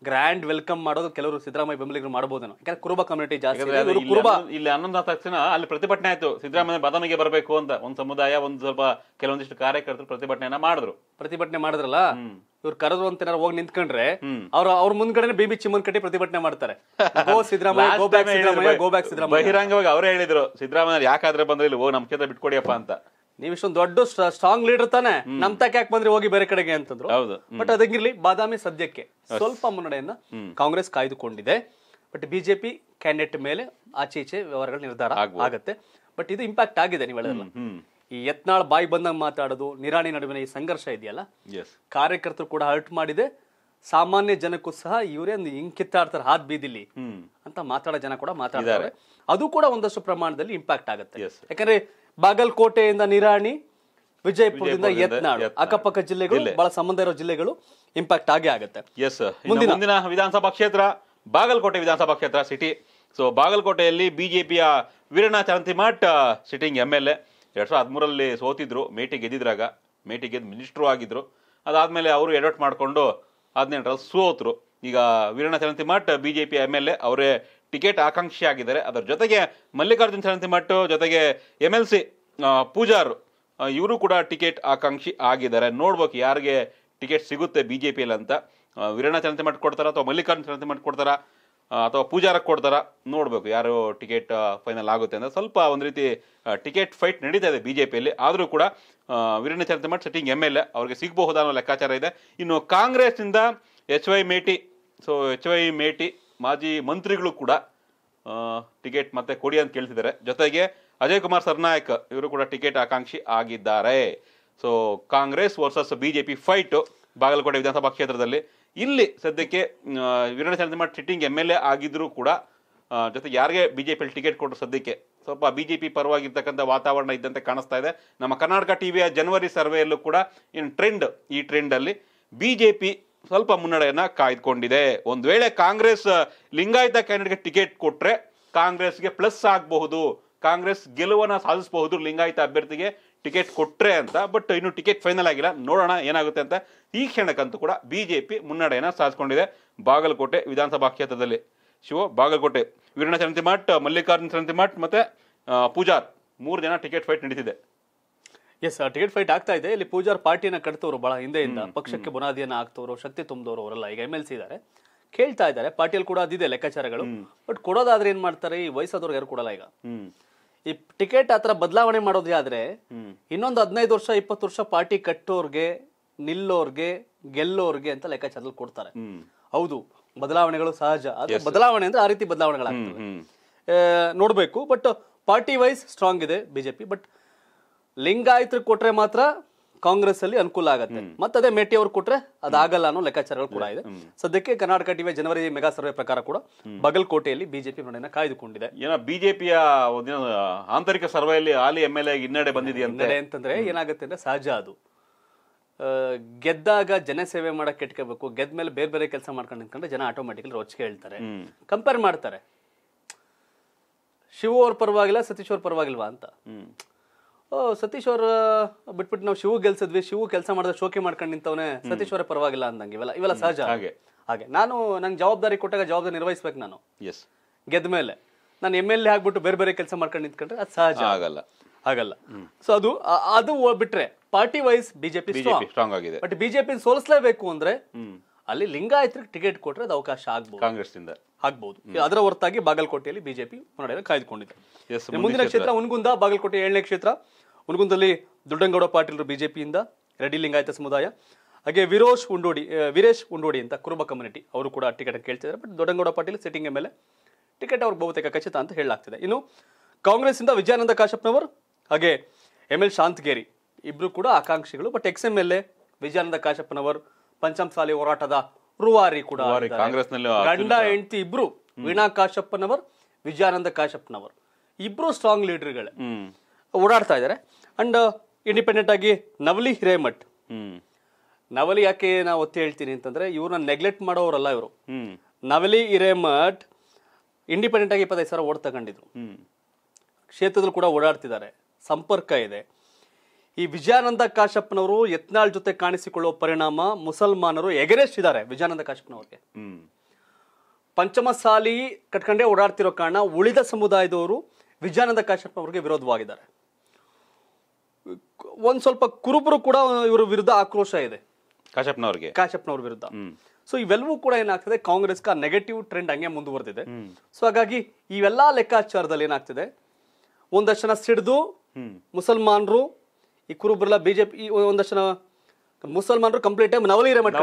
ಗ್ರ್ಯಾಂಡ್ ವೆಲ್ಕಮ್ ಮಾಡೋದು ಕೆಲವರು ಸಿದ್ದರಾಮಯ್ಯ ಬೆಂಬಲಿಗರು ಮಾಡಬಹುದೇನೋ ಯಾಕಂದ್ರೆ ಕುರುಬ ಕಮ್ಯುನಿಟಿ ಜಾಸ್ತಿ ಕುರುಬ ಇಲ್ಲಿ ಹನ್ನೊಂದು ತಕ್ಷಣ ಅಲ್ಲಿ ಪ್ರತಿಭಟನೆ ಆಯ್ತು ಸಿದ್ದರಾಮಯ್ಯ ಬದಾಮಿಗೆ ಬರಬೇಕು ಅಂತ ಒಂದು ಸಮುದಾಯ ಒಂದು ಸ್ವಲ್ಪ ಕೆಲವೊಂದಿಷ್ಟು ಕಾರ್ಯಕರ್ತರು ಪ್ರತಿಭಟನೆಯನ್ನ ಮಾಡಿದ್ರು ಪ್ರತಿಭಟನೆ ಮಾಡಿದ್ರಲ್ಲ ಇವ್ರು ಕರೆದ್ರು ಅಂತ ಏನಾರು ಹೋಗಿ ನಿಂತ್ಕೊಂಡ್ರೆ ಅವ್ರ ಅವ್ರ ಮುಂದ್ಗಡೆ ಬಿಬಿ ಚಿಮ್ಮನ್ ಕಟ್ಟಿ ಪ್ರತಿಭಟನೆ ಮಾಡ್ತಾರೆ go Siddaramaiah go back Siddaramaiah go ಬಹಿರಂಗವಾಗಿ ಅವರೇ ಹೇಳಿದ್ರು ಸಿದ್ದರಾಮಯ್ಯ ಯಾಕಾದ್ರೆ ಬಂದ್ರೆ ಇಲ್ಲಿ ಹೋಗಿ ನಮ್ ಕ್ಷೇತ್ರ ಬಿಟ್ಕೊಡಿಯಪ್ಪ ಅಂತ ನೀವು ಇಷ್ಟೊಂದು ದೊಡ್ಡ ಸ್ಟ್ರಾಂಗ್ ಲೀಡರ್ ತಾನೆ ನಮ್ ತಕ ಯಾಕೆ ಬಂದ್ರೆ ಹೋಗಿ ಬೇರೆ ಕಡೆಗೆ ಅಂತಂದ್ರು ಹೌದು ಬಟ್ ಅದಂಗಿರ್ಲಿ ಬಾದಾಮಿ ಸದ್ಯಕ್ಕೆ ಸ್ವಲ್ಪ ಮುನ್ನಡೆಯನ್ನ ಕಾಂಗ್ರೆಸ್ ಕಾಯ್ದುಕೊಂಡಿದೆ ಬಟ್ ಬಿಜೆಪಿ ಕ್ಯಾಂಡಿಡೇಟ್ ಮೇಲೆ ಆಚೆ ಈಚೆ ವ್ಯವಹಾರಗಳ ನಿರ್ಧಾರ ಆಗುತ್ತೆ ಬಟ್ ಇದು ಇಂಪ್ಯಾಕ್ಟ್ ಆಗಿದೆ ನೀವು ನೀವೆಲ್ಲ ಈ ಯತ್ನಾಳ್ ಬಾಯಿ ಬಂದಂಗೆ ಮಾತಾಡೋದು ನಿರಾಣಿ ನಡುವಿನ ಈ ಸಂಘರ್ಷ ಇದೆಯಲ್ಲ ಕಾರ್ಯಕರ್ತರು ಕೂಡ ಹರ್ಟ್ ಮಾಡಿದೆ ಸಾಮಾನ್ಯ ಜನಕ್ಕೂ ಸಹ ಇವರೇ ಹಿಂಗ್ ಕಿತ್ತಾಡ್ತಾರೆ ಹಾದ್ ಬೀದಿಲಿ ಅಂತ ಮಾತಾಡೋ ಜನ ಕೂಡ ಮಾತಾಡ್ತಾರೆ ಅದು ಕೂಡ ಒಂದಷ್ಟು ಪ್ರಮಾಣದಲ್ಲಿ ಇಂಪ್ಯಾಕ್ಟ್ ಆಗುತ್ತೆ ಯಾಕಂದ್ರೆ ಬಾಗಲಕೋಟೆಯಿಂದ ನಿರಾಣಿ ವಿಜಯಪುರದಿಂದ ಯತ್ನಾಳ್ ಅಕ್ಕಪಕ್ಕ ಜಿಲ್ಲೆಗಳು ಬಹಳ ಸಂಬಂಧ ಇರೋ ಜಿಲ್ಲೆಗಳು ಇಂಪ್ಯಾಕ್ಟ್ ಆಗೇ ಆಗುತ್ತೆ ಮುಂದಿನ ವಿಧಾನಸಭಾ ಕ್ಷೇತ್ರ ಬಾಗಲಕೋಟೆ ವಿಧಾನಸಭಾ ಕ್ಷೇತ್ರ ಸಿಟಿ ಸೊ ಬಾಗಲಕೋಟೆಯಲ್ಲಿ ಬಿಜೆಪಿಯ Veeranna Antimath sitting M L A ಎರಡು ಸಾವಿರದ ಹದಿಮೂರಲ್ಲಿ ಸೋತಿದ್ರು ಮೇಟಿ ಗೆದ್ದಿದ್ರಾಗ ಮೇಟಿ ಗೆದ್ದು ಮಿನಿಸ್ಟ್ರು ಆಗಿದ್ದರು ಅದಾದಮೇಲೆ ಅವರು ಎಡವಟ್ ಮಾಡಿಕೊಂಡು ಹದಿನೆಂಟರಲ್ಲಿ ಸೋತರು ಈಗ Veeranna Charantimath B J P M L A ಅವರೇ ಟಿಕೆಟ್ ಆಕಾಂಕ್ಷಿ ಆಗಿದ್ದಾರೆ ಅದರ ಜೊತೆಗೆ ಮಲ್ಲಿಕಾರ್ಜುನ್ ಮಠ ಜೊತೆಗೆ ಎಮ್ ಎಲ್ ಸಿ ಪೂಜಾರ್ ಇವರು ಕೂಡ ಟಿಕೆಟ್ ಆಕಾಂಕ್ಷಿ ಆಗಿದ್ದಾರೆ ನೋಡ್ಬೇಕು ಯಾರಿಗೆ ಟಿಕೆಟ್ ಸಿಗುತ್ತೆ ಬಿ ಜೆ ಪಿಯಲ್ಲಿ ಅಂತ ವೀರಣ್ಣ ಮಠ ಕೊಡ್ತಾರಾ ಅಥವಾ ಮಲ್ಲಿಕಾರ್ಜುನ್ ಚರಂತಿಮಠ್ ಕೊಡ್ತಾರಾ ಅಥವಾ ಪೂಜಾರ ಕೊಡ್ತಾರ ನೋಡಬೇಕು ಯಾರು ಟಿಕೆಟ್ ಫೈನಲ್ ಆಗುತ್ತೆ ಅಂತ ಸ್ವಲ್ಪ ಒಂದು ರೀತಿ ಟಿಕೆಟ್ ಫೈಟ್ ನಡೀತಾ ಇದೆ ಬಿ ಜೆ ಪಿಯಲ್ಲಿ ಆದರೂ ಕೂಡ ವೀರೇಂದ್ರ ಮಠ ಸೆಟ್ಟಿಂಗ್ ಎಮ್ ಎಲ್ ಎ ಅವ್ರಿಗೆ ಸಿಗಬಹುದಾ ಅನ್ನೋ ಲೆಕ್ಕಾಚಾರ ಇದೆ ಇನ್ನು Congress H Y Meti so H Y Meti ಮಾಜಿ ಮಂತ್ರಿಗಳು ಕೂಡ ಟಿಕೆಟ್ ಮತ್ತೆ ಕೊಡಿ ಅಂತ ಕೇಳ್ತಿದ್ದಾರೆ ಜೊತೆಗೆ ಅಜಯ್ ಕುಮಾರ್ ಸರ್ನಾಯಕ್ ಇವರು ಕೂಡ ಟಿಕೆಟ್ ಆಕಾಂಕ್ಷಿ ಆಗಿದ್ದಾರೆ so Congress versus B J P fight Bagalkot ವಿಧಾನಸಭಾ ಕ್ಷೇತ್ರದಲ್ಲಿ ಇಲ್ಲಿ ಸದ್ಯಕ್ಕೆ Veerendra Chandrama sitting M L A ಆಗಿದ್ರು ಕೂಡ ಜೊತೆ ಯಾರಿಗೆ ಬಿ ಜೆ ಟಿಕೆಟ್ ಕೊಟ್ಟರು ಸದ್ಯಕ್ಕೆ ಸ್ವಲ್ಪ ಬಿ ಜೆ ಪಿ ಪರವಾಗಿರ್ತಕ್ಕಂಥ ವಾತಾವರಣ ಇದ್ದಂತೆ ಕಾಣಿಸ್ತಾ ಇದೆ ನಮ್ಮ ಕರ್ನಾಟಕ ಟಿ ವಿಯ ಜನವರಿ ಸರ್ವೆಯಲ್ಲೂ ಕೂಡ ಇನ್ ಟ್ರೆಂಡ್ ಈ ಟ್ರೆಂಡಲ್ಲಿ ಬಿ ಜೆ ಪಿ ಸ್ವಲ್ಪ ಮುನ್ನಡೆಯನ್ನು ಕಾಯ್ದುಕೊಂಡಿದೆ ಒಂದು ವೇಳೆ ಕಾಂಗ್ರೆಸ್ ಲಿಂಗಾಯತ ಕ್ಯಾಂಡಿಡೇಟ್ಗೆ ಟಿಕೆಟ್ ಕೊಟ್ಟರೆ ಕಾಂಗ್ರೆಸ್ಗೆ ಪ್ಲಸ್ ಆಗಬಹುದು ಕಾಂಗ್ರೆಸ್ ಗೆಲುವನ್ನು ಸಾಧಿಸಬಹುದು ಲಿಂಗಾಯತ ಅಭ್ಯರ್ಥಿಗೆ ಟಿಕೆಟ್ ಕೊಟ್ಟರೆ ಅಂತ ಬಟ್ ಇನ್ನು ಟಿಕೆಟ್ ಫೈನಲ್ ಆಗಿಲ್ಲ ನೋಡೋಣ ಏನಾಗುತ್ತೆ ಅಂತ ಈ ಕ್ಷಣಕ್ಕಂತೂ ಕೂಡ ಬಿ ಜೆ ಪಿ ಮುನ್ನಡೆಯನ್ನು ಸಾಧಿಸಿಕೊಂಡಿದೆ ಬಾಗಲಕೋಟೆ ವಿಧಾನಸಭಾ ಕ್ಷೇತ್ರದಲ್ಲಿ ಶಿವ ಬಾಗಲಕೋಟೆ ವೀರಣ್ಣ ಚರಂತಿಮಠ್ ಮಲ್ಲಿಕಾರ್ಜುನ ಚರಂತಿಮಠ್ ಮತ್ತು ಪೂಜಾರ್ ಮೂರು ಜನ ಟಿಕೆಟ್ ಫೈಟ್ ನಡೀತಿದೆ ಎಸ್ ಟಿಕೆಟ್ ಫೈಟ್ ಆಗ್ತಾ ಇದೆ ಇಲ್ಲಿ ಪೂಜಾರ್ ಪಾರ್ಟಿಯನ್ನ ಕಟ್ತವ್ರು ಬಹಳ ಹಿಂದೆಯಿಂದ ಪಕ್ಷಕ್ಕೆ ಬುನಾದಿಯನ್ನು ಹಾಕ್ತವ್ರು ಶಕ್ತಿ ತುಂಬಿದವರು ಅವರೆಲ್ಲ ಈಗ ಎಮ್ ಎಲ್ ಸಿ ಇದ್ದಾರೆ ಕೇಳ್ತಾ ಇದ್ದಾರೆ ಪಾರ್ಟಿಯಲ್ಲಿ ಕೂಡ ಅದಿದೆ ಲೆಕ್ಕಾಚಾರಗಳು ಬಟ್ ಕೊಡೋದಾದ್ರೆ ಏನ್ ಮಾಡ್ತಾರೆ ಈ ವಯಸ್ಸಾದವ್ರಿಗೆ ಯಾರು ಕೊಡಲ್ಲ ಈಗ ಈ ಟಿಕೆಟ್ ಆತರ ಬದಲಾವಣೆ ಮಾಡೋದೇ ಆದ್ರೆ ಇನ್ನೊಂದು ಹದಿನೈದು ವರ್ಷ ಇಪ್ಪತ್ತು ವರ್ಷ ಪಾರ್ಟಿ ಕಟ್ಟೋರ್ಗೆ ನಿಲ್ಲೋರ್ಗೆ ಗೆಲ್ಲೋರ್ಗೆ ಅಂತ ಲೆಕ್ಕಾಚಾರದಲ್ಲಿ ಕೊಡ್ತಾರೆ ಹೌದು ಬದಲಾವಣೆಗಳು ಸಹಜ ಬದಲಾವಣೆ ಅಂದ್ರೆ ಆ ರೀತಿ ಬದಲಾವಣೆಗಳಾಗ್ತವೆ ನೋಡ್ಬೇಕು ಬಟ್ ಪಾರ್ಟಿ ವೈಸ್ ಸ್ಟ್ರಾಂಗ್ ಇದೆ ಬಿಜೆಪಿ ಬಟ್ ಲಿಂಗಾಯತ ಕೊಟ್ರೆ ಮಾತ್ರ ಕಾಂಗ್ರೆಸ್ ಅಲ್ಲಿ ಅನುಕೂಲ ಆಗುತ್ತೆ ಮತ್ತೆ ಅದೇ ಮೇಟಿ ಅವರು ಕೊಟ್ರೆ ಅದಾಗಲ್ಲ ಅನ್ನೋ ಲೆಕ್ಕಾಚಾರಗಳು ಕೂಡ ಇದೆ ಸದ್ಯಕ್ಕೆ ಕರ್ನಾಟಕ ಟಿವಿ ಜನವರಿ ಮೆಗಾ ಸರ್ವೆ ಪ್ರಕಾರ ಕೂಡ ಬಗಲ್ಕೋಟೆಯಲ್ಲಿ ಬಿಜೆಪಿ ನಡೆಯನ್ನ ಕಾಯ್ದುಕೊಂಡಿದೆ ಏನೋ ಬಿಜೆಪಿಯ ಆಂತರಿಕ ಸರ್ವೆಯಲ್ಲಿ ಹಾಲಿ ಎಂ ಎಲ್ ಎ ಹಿನ್ನಡೆ ಬಂದಿದೆ ಅಂತಂದ್ರೆ ಏನಾಗುತ್ತೆ ಅಂದ್ರೆ ಸಹಜ ಅದು ಗೆದ್ದಾಗ ಜನಸೇವೆ ಮಾಡಕ್ಕೆ ಇಟ್ಕೋಬೇಕು ಗೆದ್ದ ಮೇಲೆ ಬೇರೆ ಬೇರೆ ಕೆಲಸ ಮಾಡ್ಕೊಂಡು ನಿಂತ್ಕೊಂಡ್ರೆ ಜನ ಆಟೋಮೆಟಿಕ್ ರೋಚ್ ಹೇಳ್ತಾರೆ ಕಂಪೇರ್ ಮಾಡ್ತಾರೆ ಶಿವ ಅವ್ರ ಪರವಾಗಿಲ್ಲ ಸತೀಶ್ ಅವ್ರ ಪರವಾಗಿಲ್ವಾ ಅಂತ ಸತೀಶ್ ಅವರ ಬಿಟ್ಬಿಟ್ಟು ನಾವು ಶಿವು ಗೆಲ್ಸಿದ್ವಿ ಶಿವು ಕೆಲಸ ಮಾಡಿದ ಶೋಕಿ ಮಾಡ್ಕೊಂಡು ನಿಂತವನೇ ಸತೀಶ್ ಅವರ ಪರವಾಗಿಲ್ಲ ಅಂದಂಗೆ ಇವೆಲ್ಲ ಇವೆಲ್ಲ ಸಹಜ ಹಾಗೆ ಹಾಗೆ ನಾನು ನಂಗೆ ಜವಾಬ್ದಾರಿ ಕೊಟ್ಟಾಗ ಜವಾಬ್ದಾರಿ ನಿರ್ವಹಿಸ್ಬೇಕು ನಾನು ಎಸ್ ಗೆದ್ದ ಮೇಲೆ ನಾನು ಎಮ್ ಎಲ್ ಎ ಆಗ್ಬಿಟ್ಟು ಬೇರೆ ಬೇರೆ ಕೆಲಸ ಮಾಡ್ಕೊಂಡು ನಿಂತ್ಕೊಂಡ್ರೆ ಅದು ಸಹಜ ಆಗಲ್ಲ ಆಗಲ್ಲ ಸೊ ಅದು ಅದು ಬಿಟ್ರೆ ಪಾರ್ಟಿ ವೈಸ್ ಬಿಜೆಪಿ ಸ್ಟ್ರಾಂಗ್ ಆಗಿದೆ ಬಟ್ ಬಿಜೆಪಿ ಸೋಲಿಸಲೇಬೇಕು ಅಂದ್ರೆ ಅಲ್ಲಿ ಲಿಂಗಾಯತ್ರಿಗೆ ಟಿಕೆಟ್ ಕೊಟ್ರೆ ಅದು ಅವಕಾಶ ಆಗ್ಬೋದು ಕಾಂಗ್ರೆಸ್ ಆಗ್ಬಹುದು ಅದರ ಹೊರತಾಗಿ ಬಾಗಲಕೋಟೆಯಲ್ಲಿ ಬಿಜೆಪಿ ಕಾಯ್ದುಕೊಂಡಿದೆ ಮುಂದಿನ ಕ್ಷೇತ್ರ ಉನ್ಗುಂದ ಬಾಗಲಕೋಟೆ ಏಳನೇ ಕ್ಷೇತ್ರ ಹುನಗುಂದಲ್ಲಿ ದುಡ್ಡಂಗೌಡ ಪಾಟೀಲರು ಬಿಜೆಪಿಯಿಂದ ರೆಡ್ಡಿ ಲಿಂಗಾಯತ ಸಮುದಾಯ ಹಾಗೆ ವಿರೋಶ್ ಉಂಡೋಡಿ ವೀರೇಶ್ ಉಂಡೋಡಿ ಅಂತ ಕುರುಬ ಕಮ್ಯುನಿಟಿ ಅವರು ಕೂಡ ಟಿಕೆಟ್ ಕೇಳ್ತಿದ್ದಾರೆ ಬಟ್ ದೊಡ್ಡಂಗೌಡ ಪಾಟೀಲ್ ಸಿಟ್ಟಿಂಗ್ ಮೇಲೆ ಟಿಕೆಟ್ ಅವ್ರಿಗೆ ಬಹುತೇಕ ಖಚಿತ ಅಂತ ಹೇಳಲಾಗ್ತಿದೆ ಇನ್ನು ಇಂದ ವಿಜಯಾನಂದ ಕಾಶಪ್ನವರು ಹಾಗೆ ಎಂ ಎಲ್ ಶಾಂತಗೇರಿ ಇಬ್ಬರು ಕೂಡ ಆಕಾಂಕ್ಷಿಗಳು but ex M L A Vijayanand ಪಂಚಮ್ ಪಂಚಮಸಾಲಿ ಹೋರಾಟದ ರುವಾರಿ ಕೂಡ ಗಂಡ ಹೆಂಡತಿ ಇಬ್ರು ವೀಣಾ ಕಾಶಪ್ಪನವರ್ ವಿಜಯಾನಂದ ಕಾಶಪ್ಪನವರು ಇಬ್ರು ಸ್ಟ್ರಾಂಗ್ ಲೀಡರ್ಗಳೇ ಓಡಾಡ್ತಾ ಇದ್ದಾರೆ ಅಂಡ್ ಇಂಡಿಪೆಂಡೆಂಟ್ uh, ಆಗಿ ನವಲಿ ಹಿರೇಮಠ್ ನವಲಿ ಯಾಕೆ ನಾವು ಒತ್ತಿ ಹೇಳ್ತೀನಿ ಅಂತಂದ್ರೆ ಇವ್ರನ್ನ ನೆಗ್ಲೆಕ್ಟ್ ಮಾಡೋರಲ್ಲ ಇವರು ನವಲಿ ಹಿರೇಮಠ್ ಇಂಡಿಪೆಂಡೆಂಟ್ ಆಗಿ ಇಪ್ಪತ್ತೈದು ಸಾವಿರ ಓಡ್ ತಗೊಂಡಿದ್ರು ಕ್ಷೇತ್ರದಲ್ಲಿ ಕೂಡ ಓಡಾಡ್ತಿದ್ದಾರೆ ಸಂಪರ್ಕ ಇದೆ ಈ ವಿಜಯಾನಂದ ಕಾಶಪ್ಪನವರು ಯತ್ನಾಳ್ ಜೊತೆ ಕಾಣಿಸಿಕೊಳ್ಳುವ ಪರಿಣಾಮ ಮುಸಲ್ಮಾನರು ಇದ್ದಾರೆ ವಿಜಯಾನಂದ ಕಾಶಪ್ಪನವ್ರಿಗೆ ಪಂಚಮಸಾಲಿ ಕಟ್ಕೊಂಡೇ ಓಡಾಡ್ತಿರೋ ಕಾರಣ ಉಳಿದ ಸಮುದಾಯದವರು ವಿಜಯಾನಂದ ಕಾಶಪ್ಪನವ್ರಿಗೆ ವಿರೋಧವಾಗಿದ್ದಾರೆ ಒಂದ್ ಸ್ವಲ್ಪ ಕುರುಬರು ಕೂಡ ಇವರ ವಿರುದ್ಧ ಆಕ್ರೋಶ ಇದೆ ಕಾಶಪ್ಪನವ್ರಿಗೆ ಕಾಶಪ್ಪನವ್ರ ವಿರುದ್ಧ ಸೊ ಇವೆಲ್ಲವೂ ಕೂಡ ಏನಾಗ್ತದೆ ಕಾಂಗ್ರೆಸ್ ಕ ನೆಗೆಟಿವ್ ಟ್ರೆಂಡ್ ಹಂಗೆ ಮುಂದುವರೆದಿದೆ ಸೊ ಹಾಗಾಗಿ ಇವೆಲ್ಲ ಲೆಕ್ಕಾಚಾರದಲ್ಲಿ ಏನಾಗ್ತಿದೆ ಒಂದಷ್ಟು ಜನ ಸಿಡಿದು ಮುಸಲ್ಮಾನರು ಈ ಕುರುಬರೆಲ್ಲ ಬಿಜೆಪಿ ಒಂದಷ್ಟು ಜನ ಮುಸಲ್ಮಾನರು ಕಂಪ್ಲೀಟ್ ನವಲಿ ರೇಮಠ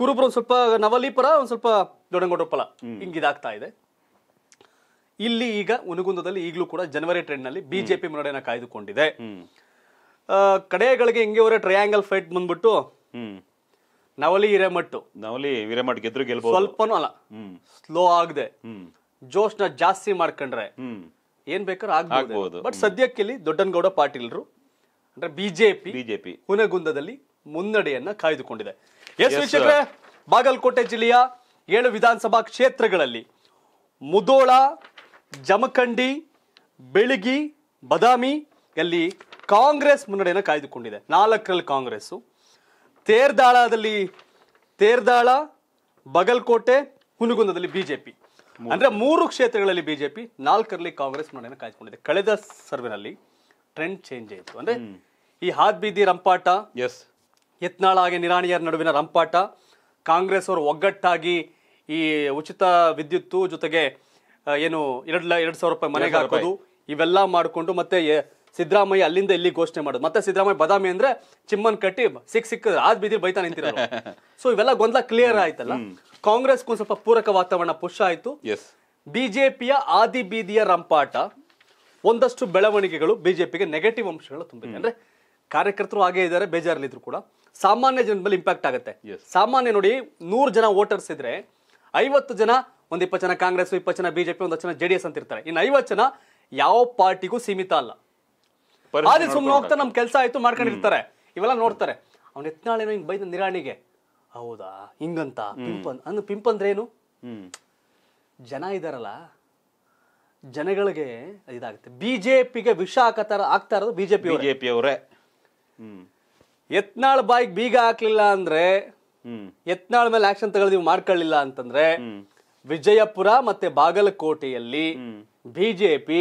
ಕುರುಬ್ರು ಸ್ವಲ್ಪ ನವಲಿ ಪರ ಒಂದ್ ಸ್ವಲ್ಪ ಪಲ ಹಿಂಗ ಇದಾಗ್ತಾ ಇದೆ ಇಲ್ಲಿ ಈಗ ಉನುಗುಂದದಲ್ಲಿ ಈಗಲೂ ಕೂಡ ಜನವರಿ ಟ್ರೆಂಡ್ ನಲ್ಲಿ ಬಿಜೆಪಿ ಮುನ್ನಡೆಯನ್ನು ಕಾಯ್ದುಕೊಂಡಿದೆ ಕಡೆಗಳಿಗೆ ಹಿಂಗೆ ಅವರೇ ಟ್ರಯಾಂಗಲ್ ಫೈಟ್ ಬಂದ್ಬಿಟ್ಟು ನವಲಿ ಹಿರೇಮಟ್ಟು ನವಲಿ ಹಿರೇಮಠ್ ಗೆದ್ರು ಗೆಲ್ಬಹುದು ಸ್ವಲ್ಪನೂ ಅಲ್ಲ ಸ್ಲೋ ಆಗದೆ ಜೋಶ್ನ ಜಾಸ್ತಿ ಮಾಡ್ಕೊಂಡ್ರೆ ಏನ್ ಬೇಕಾದ್ರೂ ಆಗ್ಬಹುದು ಬಟ್ ಸದ್ಯಕ್ಕೆ ಇಲ್ಲಿ ದೊಡ್ಡನಗೌಡ ಪಾಟೀಲ್ರು ಅಂದ್ರೆ ಬಿಜೆಪಿ ಬಿಜೆಪಿ ಹುನಗುಂದದಲ್ಲಿ ಮುನ್ನಡೆಯನ್ನ ಕಾಯ್ದುಕೊಂಡಿದೆ ಎಸ್ ವೀಕ್ಷಕರೇ ಬಾಗಲಕೋಟೆ ಜಿಲ್ಲೆಯ ಏಳು ವಿಧಾನಸಭಾ ಕ್ಷೇತ್ರಗಳಲ್ಲಿ ಮುದೋಳ ಜಮಖಂಡಿ ಬೆಳಗಿ ಬದಾಮಿ ಅಲ್ಲಿ ಕಾಂಗ್ರೆಸ್ ಮುನ್ನಡೆಯನ್ನು ಕಾಯ್ದುಕೊಂಡಿದೆ ನಾಲ್ಕರಲ್ಲಿ ಕಾಂಗ್ರೆಸ್ ತೇರ್ದಾಳದಲ್ಲಿ ತೇರ್ದಾಳ ಬಗಲ್ಕೋಟೆ ಹುನಗುಂದದಲ್ಲಿ ಬಿಜೆಪಿ ಅಂದ್ರೆ ಮೂರು ಕ್ಷೇತ್ರಗಳಲ್ಲಿ ಬಿಜೆಪಿ ನಾಲ್ಕರಲ್ಲಿ ಕಾಂಗ್ರೆಸ್ ಮುನ್ನಡೆಯನ್ನು ಕಾಯ್ದುಕೊಂಡಿದೆ ಕಳೆದ ಸರ್ವೆನಲ್ಲಿ ಟ್ರೆಂಡ್ ಚೇಂಜ್ ಆಯಿತು ಅಂದ್ರೆ ಈ ಹಾದ್ ಬೀದಿ ರಂಪಾಟ ಎಸ್ ಯತ್ನಾಳ ಹಾಗೆ ನಿರಾಣಿಯರ್ ನಡುವಿನ ರಂಪಾಟ ಕಾಂಗ್ರೆಸ್ ಅವರು ಒಗ್ಗಟ್ಟಾಗಿ ಈ ಉಚಿತ ವಿದ್ಯುತ್ತು ಜೊತೆಗೆ ಏನು ಎರಡು ಎರಡು ಸಾವಿರ ರೂಪಾಯಿ ಮನೆಗೆ ಹಾಕೋದು ಇವೆಲ್ಲ ಮಾಡಿಕೊಂಡು ಮತ್ತೆ ಸಿದ್ದರಾಮಯ್ಯ ಅಲ್ಲಿಂದ ಇಲ್ಲಿ ಘೋಷಣೆ ಮಾಡೋದು ಮತ್ತೆ ಸಿದ್ದರಾಮಯ್ಯ ಬದಾಮಿ ಅಂದ್ರೆ ಚಿಮ್ಮನ್ ಕಟ್ಟಿ ಸಿಕ್ ಸಿಕ್ ಆದ್ ಬೀದಿ ಬೈತಾ ನಿಂತಿರ ಸೊ ಇವೆಲ್ಲ ಗೊಂದಲ ಕ್ಲಿಯರ್ ಆಯ್ತಲ್ಲ ಕಾಂಗ್ರೆಸ್ಗೂ ಸ್ವಲ್ಪ ಪೂರಕ ವಾತಾವರಣ ಪುಷ್ ಆಯ್ತು ಬಿಜೆಪಿಯ ಆದಿ ಬೀದಿಯ ರಂಪಾಟ ಒಂದಷ್ಟು ಬೆಳವಣಿಗೆಗಳು ಬಿಜೆಪಿಗೆ ನೆಗೆಟಿವ್ ಅಂಶಗಳು ತುಂಬಿದೆ ಅಂದ್ರೆ ಕಾರ್ಯಕರ್ತರು ಹಾಗೆ ಇದ್ದಾರೆ ಬೇಜಾರಲ್ಲಿದ್ರು ಕೂಡ ಸಾಮಾನ್ಯ ಜನ ಮೇಲೆ ಇಂಪ್ಯಾಕ್ಟ್ ಆಗುತ್ತೆ ಸಾಮಾನ್ಯ ನೋಡಿ ನೂರು ಜನ ವೋಟರ್ಸ್ ಇದ್ರೆ ಐವತ್ತು ಜನ ಒಂದ್ ಇಪ್ಪತ್ತು ಜನ ಕಾಂಗ್ರೆಸ್ ಇಪ್ಪತ್ತು ಜನ ಬಿಜೆಪಿ ಒಂದಷ್ಟು ಜನ ಜೆಡಿಎಸ್ ಅಂತ ಇರ್ತಾರೆ ಇನ್ನು ಐವತ್ತು ಜನ ಯಾವ ಪಾರ್ಟಿಗೂ ಸೀಮಿತ ಅಲ್ಲ ಆದಿ ಸುಮ್ಮನೆ ಹೋಗ್ತಾ ನಮ್ ಕೆಲಸ ಆಯ್ತು ಮಾಡ್ಕೊಂಡಿರ್ತಾರೆ ಇವೆಲ್ಲ ನೋಡ್ತಾರೆ ಅವ್ನ ಎತ್ನಾಳೇನೋ ಹಿಂಗ್ ಬೈದ ನಿರಾಣಿಗೆ ಹೌದಾ ಹಿಂಗಂತ ಪಿಂಪನ್ ಅಂದ್ರೆ ಪಿಂಪಂದ್ರೆ ಅಂದ್ರೆ ಏನು ಜನ ಇದಾರಲ್ಲ ಜನಗಳಿಗೆ ಇದಾಗುತ್ತೆ ಬಿಜೆಪಿಗೆ ವಿಷ ಹಾಕತಾರ ಆಗ್ತಾ ಇರೋದು ಬಿಜೆಪಿ ಬಿಜೆಪಿ ಅವರೇ ಎತ್ನಾಳ್ ಬಾಯಿಗೆ ಬೀಗ ಹಾಕ್ಲಿಲ್ಲ ಅಂದ್ರೆ ಎತ್ನಾಳ್ ಮೇಲೆ ಆಕ್ಷನ್ ತಗೊಳ್ಳಿ ನೀವು ಮಾಡ್ಕೊಳ್ಳಿಲ್ಲ ಅಂತಂದ್ರೆ ವಿಜಯಪುರ ಮತ್ತೆ ಬಾಗಲಕೋಟೆಯಲ್ಲಿ ಬಿಜೆಪಿ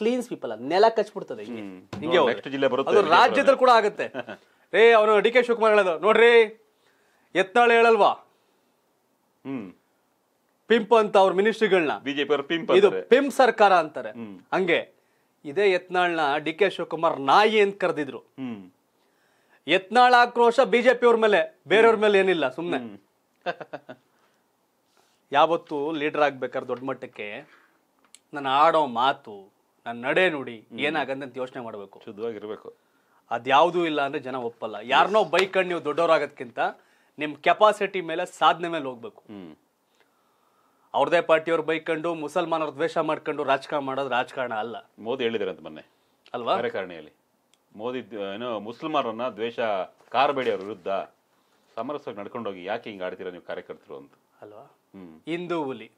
ಕ್ಲೀನ್ಸ್ ಪೀಪಲ್ ನೆಲ ಕಚ್ಬಿಡ್ತದೆ ಹಿಂಗೆ ಜಿಲ್ಲೆ ಬರುತ್ತೆ ಅದು ರಾಜ್ಯದಲ್ಲಿ ಕೂಡ ಆಗುತ್ತೆ ರೇ ಅವನು ಡಿ ಕೆ ಶಿವಕುಮಾರ್ ಹೇಳೋದು ನೋಡ್ರಿ ಎತ್ನಾಳ್ ಹೇಳಲ್ವಾ ಹ್ಮ್ ಪಿಂಪ್ ಅಂತ ಅವ್ರ ಮಿನಿಸ್ಟ್ರಿಗಳನ್ನ ಬಿಜೆಪಿ ಪಿಂಪ್ ಇದು ಪಿಂಪ್ ಸರ್ಕಾರ ಅಂತಾರೆ ಹಂಗೆ ಇದೇ ಯತ್ನಾಳ್ನ ಡಿ ಕೆ ಶಿವಕುಮಾರ್ ನಾಯಿ ಅಂತ ಕರೆದಿದ್ರು ಯತ್ನಾಳ್ ಆಕ್ರೋಶ ಬಿಜೆಪಿ ಅವ್ರ ಮೇಲೆ ಬೇರೆಯವ್ರ ಮೇಲೆ ಏನಿಲ್ಲ ಸುಮ್ಮನೆ ಯಾವತ್ತು ಲೀಡರ್ ಆಗ್ಬೇಕಾದ್ರೆ ದೊಡ್ಡ ಮಟ್ಟಕ್ಕೆ ನಾನು ಆಡೋ ಮಾತು ನನ್ನ ನಡೆ ನೋಡಿ ಏನಾಗಂತ ಯೋಚನೆ ಮಾಡಬೇಕು ಶುದ್ಧವಾಗಿರ್ಬೇಕು ಅದ್ಯಾವುದು ಇಲ್ಲ ಅಂದ್ರೆ ಜನ ಒಪ್ಪಲ್ಲ ಯಾರನ್ನೋ ಬೈಕ್ ಕಂಡು ನೀವು ದೊಡ್ಡವರಾಗೋದ್ಕಿಂತ ನಿಮ್ಮ ಕೆಪಾಸಿಟಿ ಮೇಲೆ ಸಾಧನೆ ಮೇಲೆ ಹೋಗ್ಬೇಕು ಅವ್ರದೇ ಪಾರ್ಟಿಯವ್ರ ಕಂಡು ಮುಸಲ್ಮಾನರ ದ್ವೇಷ ಮಾಡ್ಕೊಂಡು ರಾಜಕಾರಣ ಮಾಡೋದು ರಾಜಕಾರಣ ಅಲ್ಲ ಮೋದಿ ಹೇಳಿದ್ರಂತ ಮೊನ್ನೆ ಅಲ್ವಾ ಕಾರ್ಯಕರ್ಣಿಯಲ್ಲಿ ಮೋದಿ ಏನೋ ಮುಸಲ್ಮಾನರನ್ನ ದ್ವೇಷ ಕಾರಬೇಡಿ ಅವ್ರ ವಿರುದ್ಧ ಸಮರಸವಾಗಿ ನಡ್ಕೊಂಡೋಗಿ ಯಾಕೆ ಹಿಂಗೆ ಆಡ್ತೀರಾ ನೀವು ಕಾರ್ಯಕರ್ತರು ಅಂತ ಅಲ್ವಾ ಹಿಂದೂ ಹುಲಿ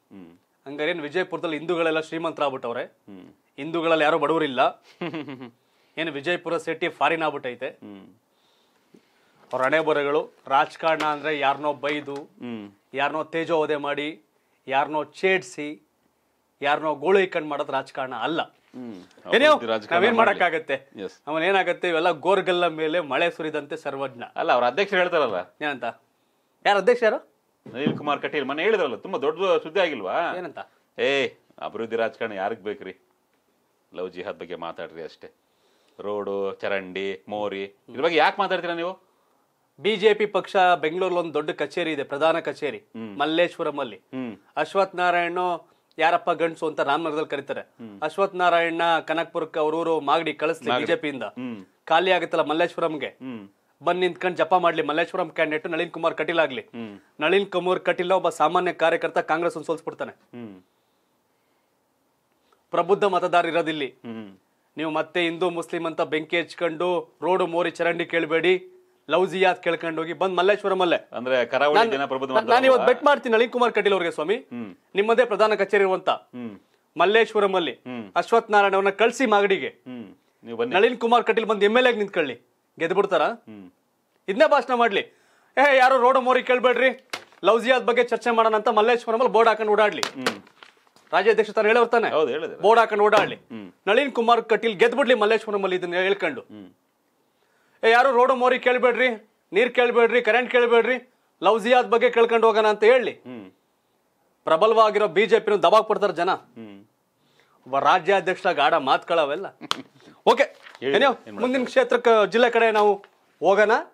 ಹಂಗಾರೇನು ಏನ್ ವಿಜಯಪುರದಲ್ಲಿ ಹಿಂದೂಗಳೆಲ್ಲ ಆಗ್ಬಿಟ್ಟವ್ರೆ ಹಿಂದೂಗಳಲ್ಲಿ ಯಾರು ಬಡವರಿಲ್ಲ ಏನು ವಿಜಯಪುರ ಸಿಟಿ ಫಾರಿನ್ ಆಗ್ಬಿಟ್ಟೈತೆ ಅವ್ರ ಹಣೆ ಬರಗಳು ರಾಜಕಾರಣ ಅಂದ್ರೆ ಯಾರನ್ನೋ ಬೈದು ಯಾರನ್ನೋ ತೇಜೋವಧೆ ಮಾಡಿ ಯಾರನ್ನೋ ಛೇಡ್ಸಿ ಯಾರನ್ನೋ ಗೋಳು ಇಕ್ಕಂಡ್ ಮಾಡೋದು ರಾಜಕಾರಣ ಅಲ್ಲ ನಾವೇನ್ ಮಾಡಕ್ಕಾಗತ್ತೆ ಅವನ್ ಏನಾಗತ್ತೆ ಇವೆಲ್ಲ ಗೋರ್ಗಲ್ಲ ಮೇಲೆ ಮಳೆ ಸುರಿದಂತೆ ಸರ್ವಜ್ಞ ಅಲ್ಲ ಅವ್ರ ಅಧ್ಯಕ್ಷ ಹೇಳ್ತಾರಲ್ಲ ಏನಂತ ಯಾರ ಅಧ್ಯಕ್ಷ ಯಾರು ಅನಿಲ್ ಕುಮಾರ್ ಕಟೀಲ್ ಮನೆ ಹೇಳಿದ್ರಲ್ಲ ತುಂಬಾ ದೊಡ್ಡ ಸುದ್ದಿ ಆಗಿಲ್ವಾ ಏನಂತ ಏ ಅಭಿವೃದ್ಧಿ ರಾಜಕಾರಣ ಯಾರಿಗ್ ಬೇಕ್ರಿ ಲವ್ ಜಿಹಾದ್ ಬಗ್ಗೆ ಮಾತಾಡ್ರಿ ಅಷ್ಟೇ ರೋಡು ಚರಂಡಿ ಮೋರಿ ಇದ್ರ ಬಗ್ಗೆ ಯಾಕೆ ಮಾತಾಡ್ತೀರಾ ನೀವು ಬಿಜೆಪಿ ಪಕ್ಷ ಬೆಂಗಳೂರಲ್ಲಿ ಒಂದು ದೊಡ್ಡ ಕಚೇರಿ ಇದೆ ಪ್ರಧಾನ ಕಚೇರಿ ಮಲ್ಲೇಶ್ವರಂ ಅಲ್ಲಿ ಅಶ್ವಥ್ ನಾರಾಯಣ ಯಾರಪ್ಪ ಗಂಡ್ಸು ಅಂತ ರಾಮನಗರದಲ್ಲಿ ಕರೀತಾರೆ ಅಶ್ವಥ್ ನಾರಾಯಣ ಕನಕ್ಪುರಕ್ಕೆ ಅವರೂರು ಮಾಗಡಿ ಕಳಿಸ್ತಾರೆ ಬಿಜೆಪಿಯಿಂದ ಖಾಲಿ ಆಗುತ್ತಲ್ಲ ಮಲ್ಲೇಶ್ವರಂಗೆ ಬಂದ್ ನಿಂತ್ಕೊಂಡು ಜಪ ಮಾಡ್ಲಿ ಮಲ್ಲೇಶ್ವರಂ ಕ್ಯಾಂಡಿಡೇಟ್ ನಳಿನ್ ಕುಮಾರ್ ಕಟೀಲ್ ಆಗ್ಲಿ ನಳಿನ್ ಕುಮಾರ್ ಕಟೀಲ್ ಒಬ್ಬ ಸಾಮಾನ್ಯ ಕಾರ್ಯಕರ್ತ ಕಾಂಗ್ರೆಸ್ ಸೋಲ್ಸ್ಬಿಡ್ತಾನೆ ಪ್ರಬುದ್ಧ ಮತದಾರ ಇರೋದಿಲ್ಲಿ ನೀವು ಮತ್ತೆ ಹಿಂದೂ ಮುಸ್ಲಿಂ ಅಂತ ಬೆಂಕಿ ಹಚ್ಕೊಂಡು ರೋಡ್ ಮೋರಿ ಚರಂಡಿ ಕೇಳಬೇಡಿ ಲವ್ಜಿಯಾತ್ ಕೇಳ್ಕೊಂಡು ಹೋಗಿ ಬಂದ್ ಮಲ್ಲೇಶ್ವರಂ ಅಲ್ಲೇ ಅಂದ್ರೆ ನಾನು ಇವತ್ತು ಬೆಟ್ ಮಾಡ್ತೀನಿ ನಳಿನ್ ಕುಮಾರ್ ಕಟೀಲ್ ಅವರಿಗೆ ಸ್ವಾಮಿ ನಿಮ್ಮದೇ ಪ್ರಧಾನ ಕಚೇರಿ ಇರುವಂತ ಮಲ್ಲೇಶ್ವರಂ ಅಲ್ಲಿ ಅಶ್ವಥ್ ನಾರಾಯಣ ಅವ್ರನ್ನ ಕಳ್ಸಿ ಮಾಗಡಿಗೆ ನಳಿನ್ ಕುಮಾರ್ ಕಟೀಲ್ ಬಂದು ಎಮ್ ಎಲ್ ಎಗ್ ನಿಂತ್ಕೊಳ್ಳಿ ಗೆದ್ಬಿಡ್ತಾರ ಇದನ್ನೇ ಭಾಷಣ ಮಾಡ್ಲಿ ಏ ಯಾರು ರೋಡ್ ಮೋರಿ ಕೇಳ್ಬೇಡ್ರಿ ಲವ್ಜಿಯಾದ ಬಗ್ಗೆ ಚರ್ಚೆ ಮಾಡೋಣ ಅಂತ ಮಲ್ಲೇಶ್ವರಮಲ್ಲಿ ಬೋರ್ಡ್ ಹಾಕೊಂಡು ಓಡಾಡ್ಲಿ ರಾಜ್ಯಾಧ್ಯಕ್ಷ ತಾನು ಹೌದು ಬೋರ್ಡ್ ಹಾಕೊಂಡು ಓಡಾಡ್ಲಿ ನಳಿನ್ ಕುಮಾರ್ ಕಟೀಲ್ ಗೆದ್ಬಿಡ್ಲಿ ಮಲ್ಲೇಶ್ವರಮಲ್ಲಿ ಇದನ್ನ ಹೇಳ್ಕೊಂಡು ಏ ಯಾರು ರೋಡ್ ಮೋರಿ ಕೇಳ್ಬೇಡ್ರಿ ನೀರ್ ಕೇಳ್ಬೇಡ್ರಿ ಕರೆಂಟ್ ಕೇಳ್ಬೇಡ್ರಿ ಲವ್ಜಿಯಾದ ಬಗ್ಗೆ ಕೇಳ್ಕೊಂಡು ಹೋಗೋಣ ಅಂತ ಹೇಳಿ ಪ್ರಬಲವಾಗಿರೋ ಬಿಜೆಪಿನ ದಬಾಕ್ ಪಡ್ತಾರ ಜನ ಒಬ್ಬ ರಾಜ್ಯಾಧ್ಯಕ್ಷ ಗಾಢ ಮಾತುಗಳವೆಲ್ಲ ಓಕೆ ಮುಂದಿನ ಕ್ಷೇತ್ರಕ್ಕೆ ಜಿಲ್ಲೆ ಕಡೆ ನಾವು ಹೋಗೋಣ